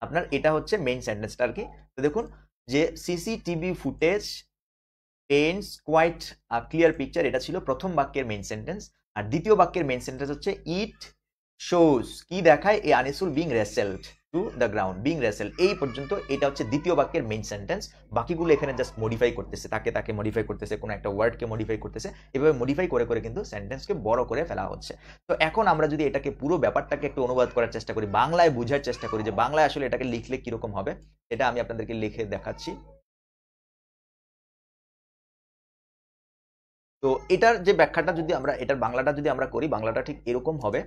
আপনার এটা হচ্ছে মেইন সেন্টেন্সটা আর কি তো দেখুন যে CCTV footage paints quite clear picture এটা ছিল প্রথম বাক্যের মেইন সেন্টেন্স আর দ্বিতীয় বাক্যের মেইন সেন্টেন্স হচ্ছে ইট শোজ কি দেখায় a Anisul being wrestled to the ground being wrestled এই পর্যন্ত এটা হচ্ছে দ্বিতীয় বাক্যের মেইন সেন্টেন্স বাকিগুলো এখানে জাস্ট মডিফাই করতেছে তাকে তাকে মডিফাই করতেছে কোনো একটা ওয়ার্ডকে মডিফাই করতেছে এভাবে মডিফাই করে করে কিন্তু সেন্টেন্সকে বড় করে ফেলা হচ্ছে তো এখন আমরা যদি এটাকে পুরো ব্যাপারটাকে একটু অনুবাদ করার চেষ্টা করি বাংলায় বোঝার চেষ্টা করি যে বাংলায় আসলে এটাকে লিখলে কীরকম হবে এটা আমি আপনাদেরকে লিখে দেখাচ্ছি তো এটার যে ব্যাখ্যাটা যদি আমরা এটার বাংলাটা যদি আমরা করি বাংলাটা ঠিক এরকম হবে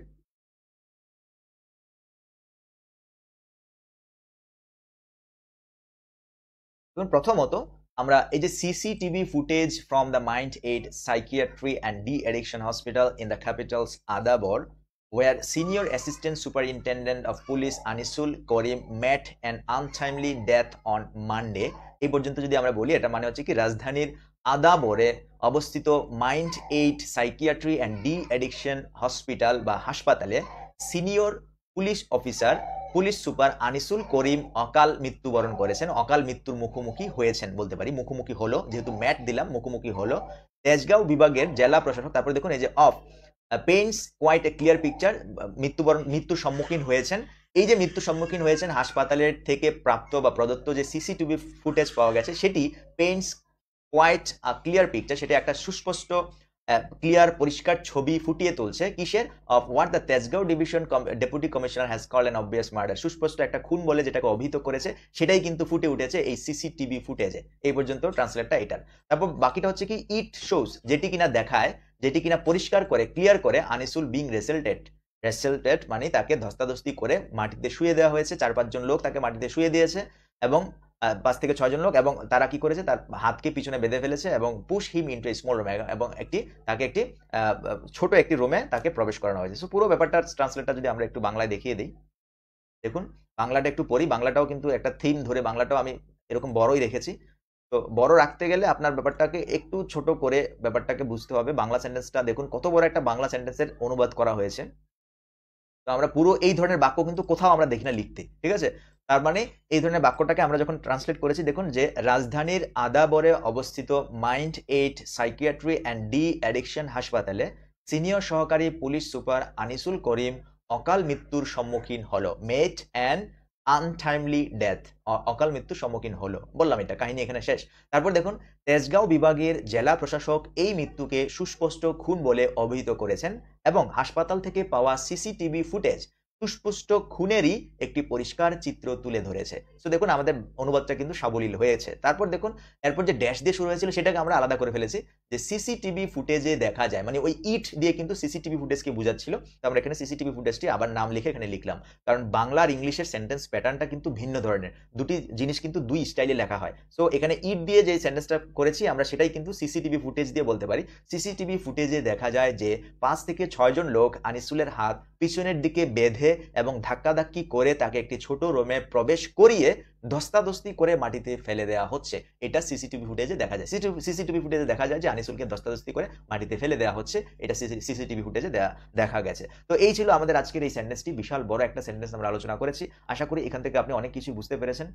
এবং প্রথমত আমরা এই যে CCTV footage from the Mind Aid psychiatry and D Addiction Hospital in the Capitals Adabor were senior assistant superintendent of police Anisul Karim met and untimely death on Monday এই পর্যন্ত যদি আমরা বলি এটা মানে হচ্ছে কি রাজধানীর আদাবরে অবস্থিত Mind Aid psychiatry and D addiction Hospital বা হাসপাতালে senior police officer police super Anisul Karim অকাল মৃত্যুবরণ করেছেন অকাল মৃত্যুর মুখোমুখি হয়েছেন বলতে পারি মুখোমুখি হলো যেহেতু ম্যাট দিলাম মুখোমুখি হলো তেজগাঁও বিভাগের জেলা প্রশাসক তারপরে দেখুন এই যে of paints quite a clear picture মৃত্যুবরণ মৃত্যুর সম্মুখীন হয়েছেন এই যে মৃত্যুর সম্মুখীন হয়েছেন হাসপাতালের থেকে প্রাপ্ত বা প্রদত্ত যে সিসিটিভি ফুটেজ পাওয়া গেছে সেটি পেইন্টস কোয়াইট ক্লিয়ার পিকচার সেটি একটা সুস্পষ্ট ক্লিয়ার পরিষ্কার ছবি ফুটিয়ে তুলছে কিসের of what the Tejgaon division deputy commissioner has call an obvious murder সুস্পষ্ট একটা খুন বলে যেটাকে অভিহিত করেছে সেটাই কিন্তু ফুটে উঠেছে এই সিসিটিভি ফুটেজে এই পর্যন্ত ট্রান্সলেটটা এটার তারপর বাকিটা হচ্ছে কি ইট শোস যেটি কিনা দেখায় যেটি কিনা পরিষ্কার করে ক্লিয়ার করে আনিসুল বিং রেসেলটেড রেসেলটেড মানে তাকে ধস্তাধস্তি করে মাটিতে শুয়ে দেওয়া হয়েছে চার পাঁচজন লোক তাকে মাটিতে শুয়ে দিয়েছে এবং পাঁচ থেকে ছয়জন লোক এবং তারা কি করেছে তার হাতকে পিছনে বেঁধে ফেলেছে এবং push him into small room এবং একটি তাকে একটি ছোট একটি রুমে তাকে প্রবেশ করানো হয়েছে সো পুরো ব্যাপারটার ট্রান্সলেটটা যদি আমরা একটু বাংলায় দেখিয়ে দিই দেখুন বাংলাটা একটু পড়ি বাংলাটাও কিন্তু একটা থিম ধরে বাংলাটাও আমি এরকম বড়ই রেখেছি তো বড় রাখতে গেলে আপনার ব্যাপারটাকে একটু ছোট করে ব্যাপারটাকে বুঝতে হবে বাংলা সেন্টেন্সটা দেখুন কত বড় একটা বাংলা সেন্টেন্সের অনুবাদ করা হয়েছে তো আমরা পুরো এই ধরনের বাক্য কিন্তু কোথাও আমরা দেখি না লিখতে ঠিক আছে তার মানে এই ধরনের বাক্যটাকে আমরা যখন ট্রান্সলেট করেছি দেখুন যে রাজধানীর আদাবরে অবস্থিত Mind Aid psychiatry and D Addiction হাসপাতালে সিনিয়র সহকারী পুলিশ সুপার আনিসুল করিম অকাল মৃত্যুর সম্মুখীন হলো মেট অ্যান্ড আনটাইমলি ডেথ অকাল মৃত্যুর সম্মুখীন হলো বললাম এটা কাহিনী এখানে শেষ তারপর দেখুন তেজগাঁও বিভাগের জেলা প্রশাসক এই মৃত্যুকে সুস্পষ্ট খুন বলে অভিহিত করেছেন এবং হাসপাতাল থেকে পাওয়া সিসিটিভি ফুটেজ সুস্পষ্ট খুনেরই একটি পরিষ্কার চিত্র তুলে ধরেছে তো দেখুন আমাদের অনুবাদটা কিন্তু সাবলীল হয়েছে তারপর দেখুন এরপর যে ড্যাশ দিয়ে শুরু হয়েছিল সেটাকে আমরা আলাদা করে ফেলেছি যে সিসিটিভি ফুটেজে দেখা যায় মানে ওই ইট দিয়ে কিন্তু সিসিটিভি ফুটেজকে বোঝাচ্ছিল তো আমরা এখানে সিসিটিভি ফুটেজটি আবার নাম লিখে এখানে লিখলাম কারণ বাংলা আর ইংলিশের সেন্টেন্স প্যাটার্নটা কিন্তু ভিন্ন ধরনের দুটি জিনিস কিন্তু দুই স্টাইলে লেখা হয় সো এখানে ইট দিয়ে যে সেন্টেন্সটা করেছি আমরা সেটাই কিন্তু সিসিটিভি ফুটেজ দিয়ে বলতে পারি সিসিটিভি ফুটেজে দেখা যায় যে পাঁচ থেকে ছয়জন লোক আনিসুলের হাত পিছনের দিকে বেঁধে এবং ধাক্কাধাক্কি করে তাকে একটি ছোট রুমে প্রবেশ করিয়ে ধস্তাধস্তি করে মাটিতে ফেলে দেওয়া হচ্ছে এটা সিসিটিভি ফুটেজে দেখা যায় সিসিটিভি ফুটেজে দেখা যায় যে আনিসুলকে ধস্তাধস্তি করে মাটিতে ফেলে দেওয়া হচ্ছে এটা সিসিটিভি ফুটেজে দেখা গেছে তো এই ছিল আমাদের আজকের এই সেন্টেন্সটি বিশাল বড় একটা সেন্টেন্স আমরা আলোচনা করেছি আশা করি এখান থেকে আপনি অনেক কিছু বুঝতে পেরেছেন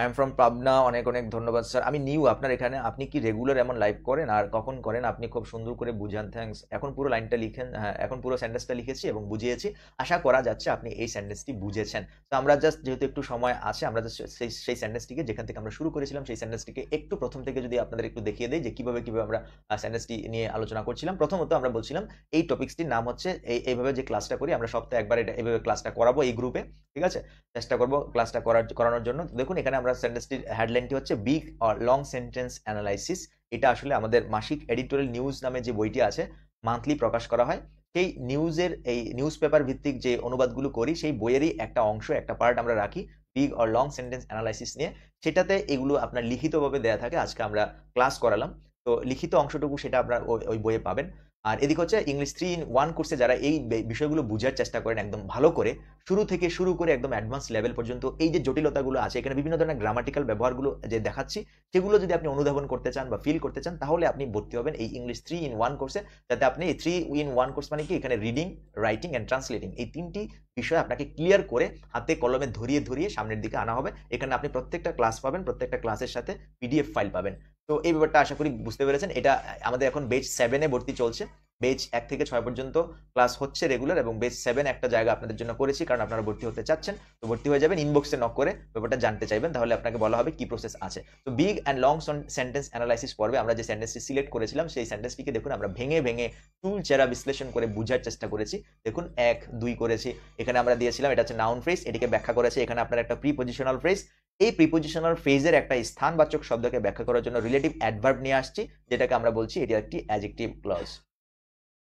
আই এম ফ্রম পাবনা অনেক অনেক ধন্যবাদ স্যার আমি নিউ আপনার এখানে আপনি কি রেগুলার এমন লাইভ করেন আর কখন করেন আপনি খুব সুন্দর করে বুঝান থ্যাংকস এখন পুরো লাইনটা লিখেন হ্যাঁ, এখন পুরো স্যান্ডেসটা লিখেছি এবং বুঝিয়েছি আশা করা যাচ্ছে আপনি এই স্যান্ডেসটি বুঝেছেন তো আমরা জাস্ট যেহেতু একটু সময় আছে আমরা জাস্ট সেই সেই স্যান্ডেসটিকে যেখান থেকে আমরা শুরু করেছিলাম সেই স্যান্ডেসটিকে একটু প্রথম থেকে যদি আপনাদের একটু দেখিয়ে দিই যে কীভাবে কীভাবে আমরা স্যান্ডেসটি নিয়ে আলোচনা করছিলাম প্রথমত আমরা বলছিলাম এই টপিক্সটির নাম হচ্ছে এই এইভাবে যে ক্লাসটা করি আমরা সপ্তাহে একবার এটা এইভাবে ক্লাসটা করাবো এই গ্রুপে ঠিক আছে চেষ্টা করবো ক্লাসটা করার করানোর জন্য দেখুন এখানে আমরা সেন্টেন্সটির হেডলাইনটি হচ্ছে বিগ লং সেন্টেন্স অ্যানালাইসিস এটা আসলে আমাদের মাসিক এডিটোরিয়াল নিউজ নামে যে বইটি আছে মান্থলি প্রকাশ করা হয় সেই নিউজের এই নিউজ পেপার ভিত্তিক যে অনুবাদগুলো করি সেই বইয়েরই একটা অংশ একটা পার্ট আমরা রাখি big or long sentence analysis নিয়ে সেটাতে এগুলো আপনার লিখিতভাবে দেওয়া থাকে আজকে আমরা ক্লাস করালাম তো লিখিত অংশটুকু সেটা আপনার ওই বইয়ে পাবেন আর এদিকে হচ্ছে ইংলিশ থ্রি ইন ওয়ান কোর্সে যারা এই বিষয়গুলো বোঝার চেষ্টা করেন একদম ভালো করে শুরু থেকে শুরু করে একদম অ্যাডভান্স লেভেল পর্যন্ত এই যে জটিলতাগুলো আছে এখানে বিভিন্ন ধরনের গ্রামাটিক্যাল ব্যবহারগুলো যে দেখাচ্ছি সেগুলো যদি আপনি অনুধাবন করতে চান বা ফিল করতে চান তাহলে আপনি ভর্তি হবেন এই ইংলিশ থ্রি ইন ওয়ান কোর্সে যাতে আপনি এই থ্রি ইন ওয়ান কোর্স মানে কি এখানে রিডিং রাইটিং অ্যান্ড ট্রান্সলেটিং এই তিনটি বিষয় আপনাকে ক্লিয়ার করে হাতে কলমে ধরিয়ে ধরিয়ে সামনের দিকে আনা হবে এখানে আপনি প্রত্যেকটা ক্লাস পাবেন প্রত্যেকটা ক্লাসের সাথে পিডিএফ ফাইল পাবেন তো এই ব্যাপারটা আশা করি বুঝতে পেরেছেন এটা আমাদের এখন বেচ সেভেনে ভর্তি চলছে বেচ এক থেকে ছয় পর্যন্ত ক্লাস হচ্ছে রেগুলার এবং বেচ সেভেন একটা জায়গা আপনাদের জন্য করেছি কারণ আপনারা ভর্তি হতে চাচ্ছেন তো ভর্তি হয়ে যাবেন ইনবক্সে নক করে ব্যাপারটা জানতে চাইবেন তাহলে আপনাকে বলা হবে কি প্রসেস আছে তো big and long sentence analysis পর্বে আমরা যে সেন্টেন্সটি সিলেক্ট করেছিলাম সেই সেন্টেন্সটিকে দেখুন আমরা ভেঙে ভেঙে চুল চেরা বিশ্লেষণ করে বোঝার চেষ্টা করেছি দেখুন এক দুই করেছি এখানে আমরা দিয়েছিলাম এটা হচ্ছে নাউন ফ্রেস এটিকে ব্যাখ্যা করেছে এখানে আপনার একটা প্রি পজিশনাল ফ্রেস এই প্রিপোজিশনাল ফ্রেজের একটা স্থানবাচক শব্দকে ব্যাখ্যা করার জন্য রিলেটিভ অ্যাডভার্ব নিয়ে আসছি যেটাকে আমরা বলছি এটি একটি অ্যাজেক্টিভ ক্লজ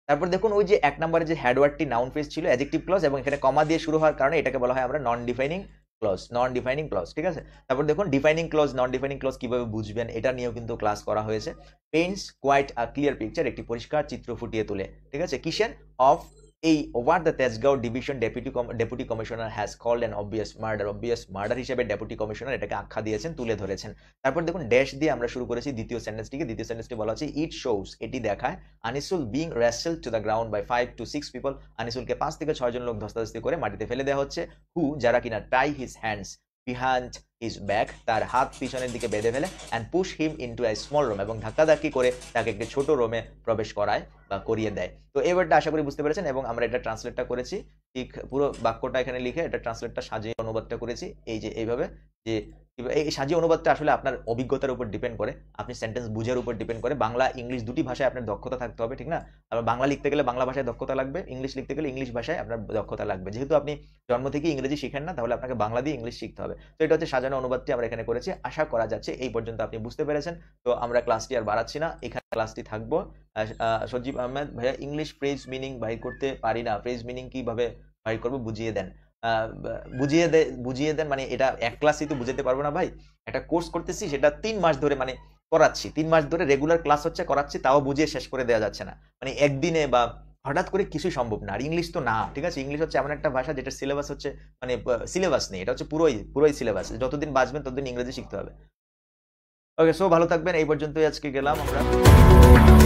তারপর দেখুন ওই যে এক নম্বরে যে হ্যাডওয়ার্ডটি নাউন ফ্রেজ ছিল অ্যাজেক্টিভ ক্লজ এবং এখানে কমা দিয়ে শুরু হওয়ার কারণে এটাকে বলা হয় আমরা non defining clause non defining clause ঠিক আছে তারপর দেখুন defining clause non defining clause কিভাবে বুঝবেন এটা নিয়েও কিন্তু ক্লাস করা হয়েছে paints quite a clear picture একটি পরিষ্কার চিত্র ফুটিয়ে তোলে ঠিক আছে কিসেন অফ এই over the Tejgaon division deputy deputy commissioner has called an obvious murder obvious murder হিসেবে ডেপুটি কমিশনার এটাকে আখ্যা দিয়েছেন তুলে ধরেছেন তারপর দেখুন ড্যাশ দিয়ে আমরা শুরু করেছি দ্বিতীয় সেন্টেন্সটিকে দ্বিতীয় সেন্টেন্সটি বলা হচ্ছে ইট শোস এটি দেখায় Anisul being wrestled to the ground by five to six people আনিসুলকে পাঁচ থেকে ছয়জন লোক ধস্তাধস্তি করে মাটিতে ফেলে দেওয়া হচ্ছে হু যারা কিনা tie his hands behind his back তার হাত পিছনের দিকে বেঁধে ফেলে and push him into a small room এবং ধাক্কাধাক্কি করে তাকে একটি ছোট রুমে প্রবেশ করায় বা করিয়ে দেয় তো এই ওয়ার্ডটা আশা করি বুঝতে পেরেছেন এবং আমরা এটা ট্রান্সলেটটা করেছি ঠিক পুরো বাক্যটা এখানে লিখে এটা ট্রান্সলেটটা সাজিয়ে অনুবাদটা করেছি এই যে এইভাবে যে এই সাজিয়ে অনুবাদটা আসলে আপনার অভিজ্ঞতার উপর ডিপেন্ড করে আপনি সেন্টেন্স বুঝার উপর ডিপেন্ড করে বাংলা ইংলিশ দুটি ভাষায় আপনার দক্ষতা থাকতে হবে ঠিক না আপনার বাংলা লিখতে গেলে বাংলা ভাষায় দক্ষতা লাগবে ইংলিশ লিখতে গেলে ইংলিশ ভাষায় আপনার দক্ষতা লাগবে যেহেতু আপনি জন্ম থেকে ইংরেজি শিখেন না তাহলে আপনাকে বাংলা দিয়ে ইংলিশ শিখতে হবে তো এটা হচ্ছে সাজা সাজানো অনুবাদটি আমরা এখানে করেছি আশা করা যাচ্ছে এই পর্যন্ত আপনি বুঝতে পেরেছেন তো আমরা ক্লাসটি আর বাড়াচ্ছি না এখানে ক্লাসটি থাকবো সজীব আহমেদ ভাইয়া ইংলিশ ফ্রেজ মিনিং বাইর করতে পারি না ফ্রেজ মিনিং কিভাবে বাইর করবো বুঝিয়ে দেন বুঝিয়ে দে বুঝিয়ে দেন মানে এটা এক ক্লাসই তো বুঝাতে পারবো না ভাই একটা কোর্স করতেছি সেটা তিন মাস ধরে মানে করাচ্ছি তিন মাস ধরে রেগুলার ক্লাস হচ্ছে করাচ্ছি তাও বুঝিয়ে শেষ করে দেওয়া যাচ্ছে না মানে একদিনে বা হঠাৎ করে কিছুই সম্ভব না আর ইংলিশ তো না ঠিক আছে ইংলিশ হচ্ছে এমন একটা ভাষা যেটা সিলেবাস হচ্ছে মানে সিলেবাস নেই এটা হচ্ছে পুরোই পুরোই সিলেবাস যতদিন বাঁচবেন ততদিন ইংরেজি শিখতে হবে ওকে সো ভালো থাকবেন এই পর্যন্তই আজকে গেলাম আমরা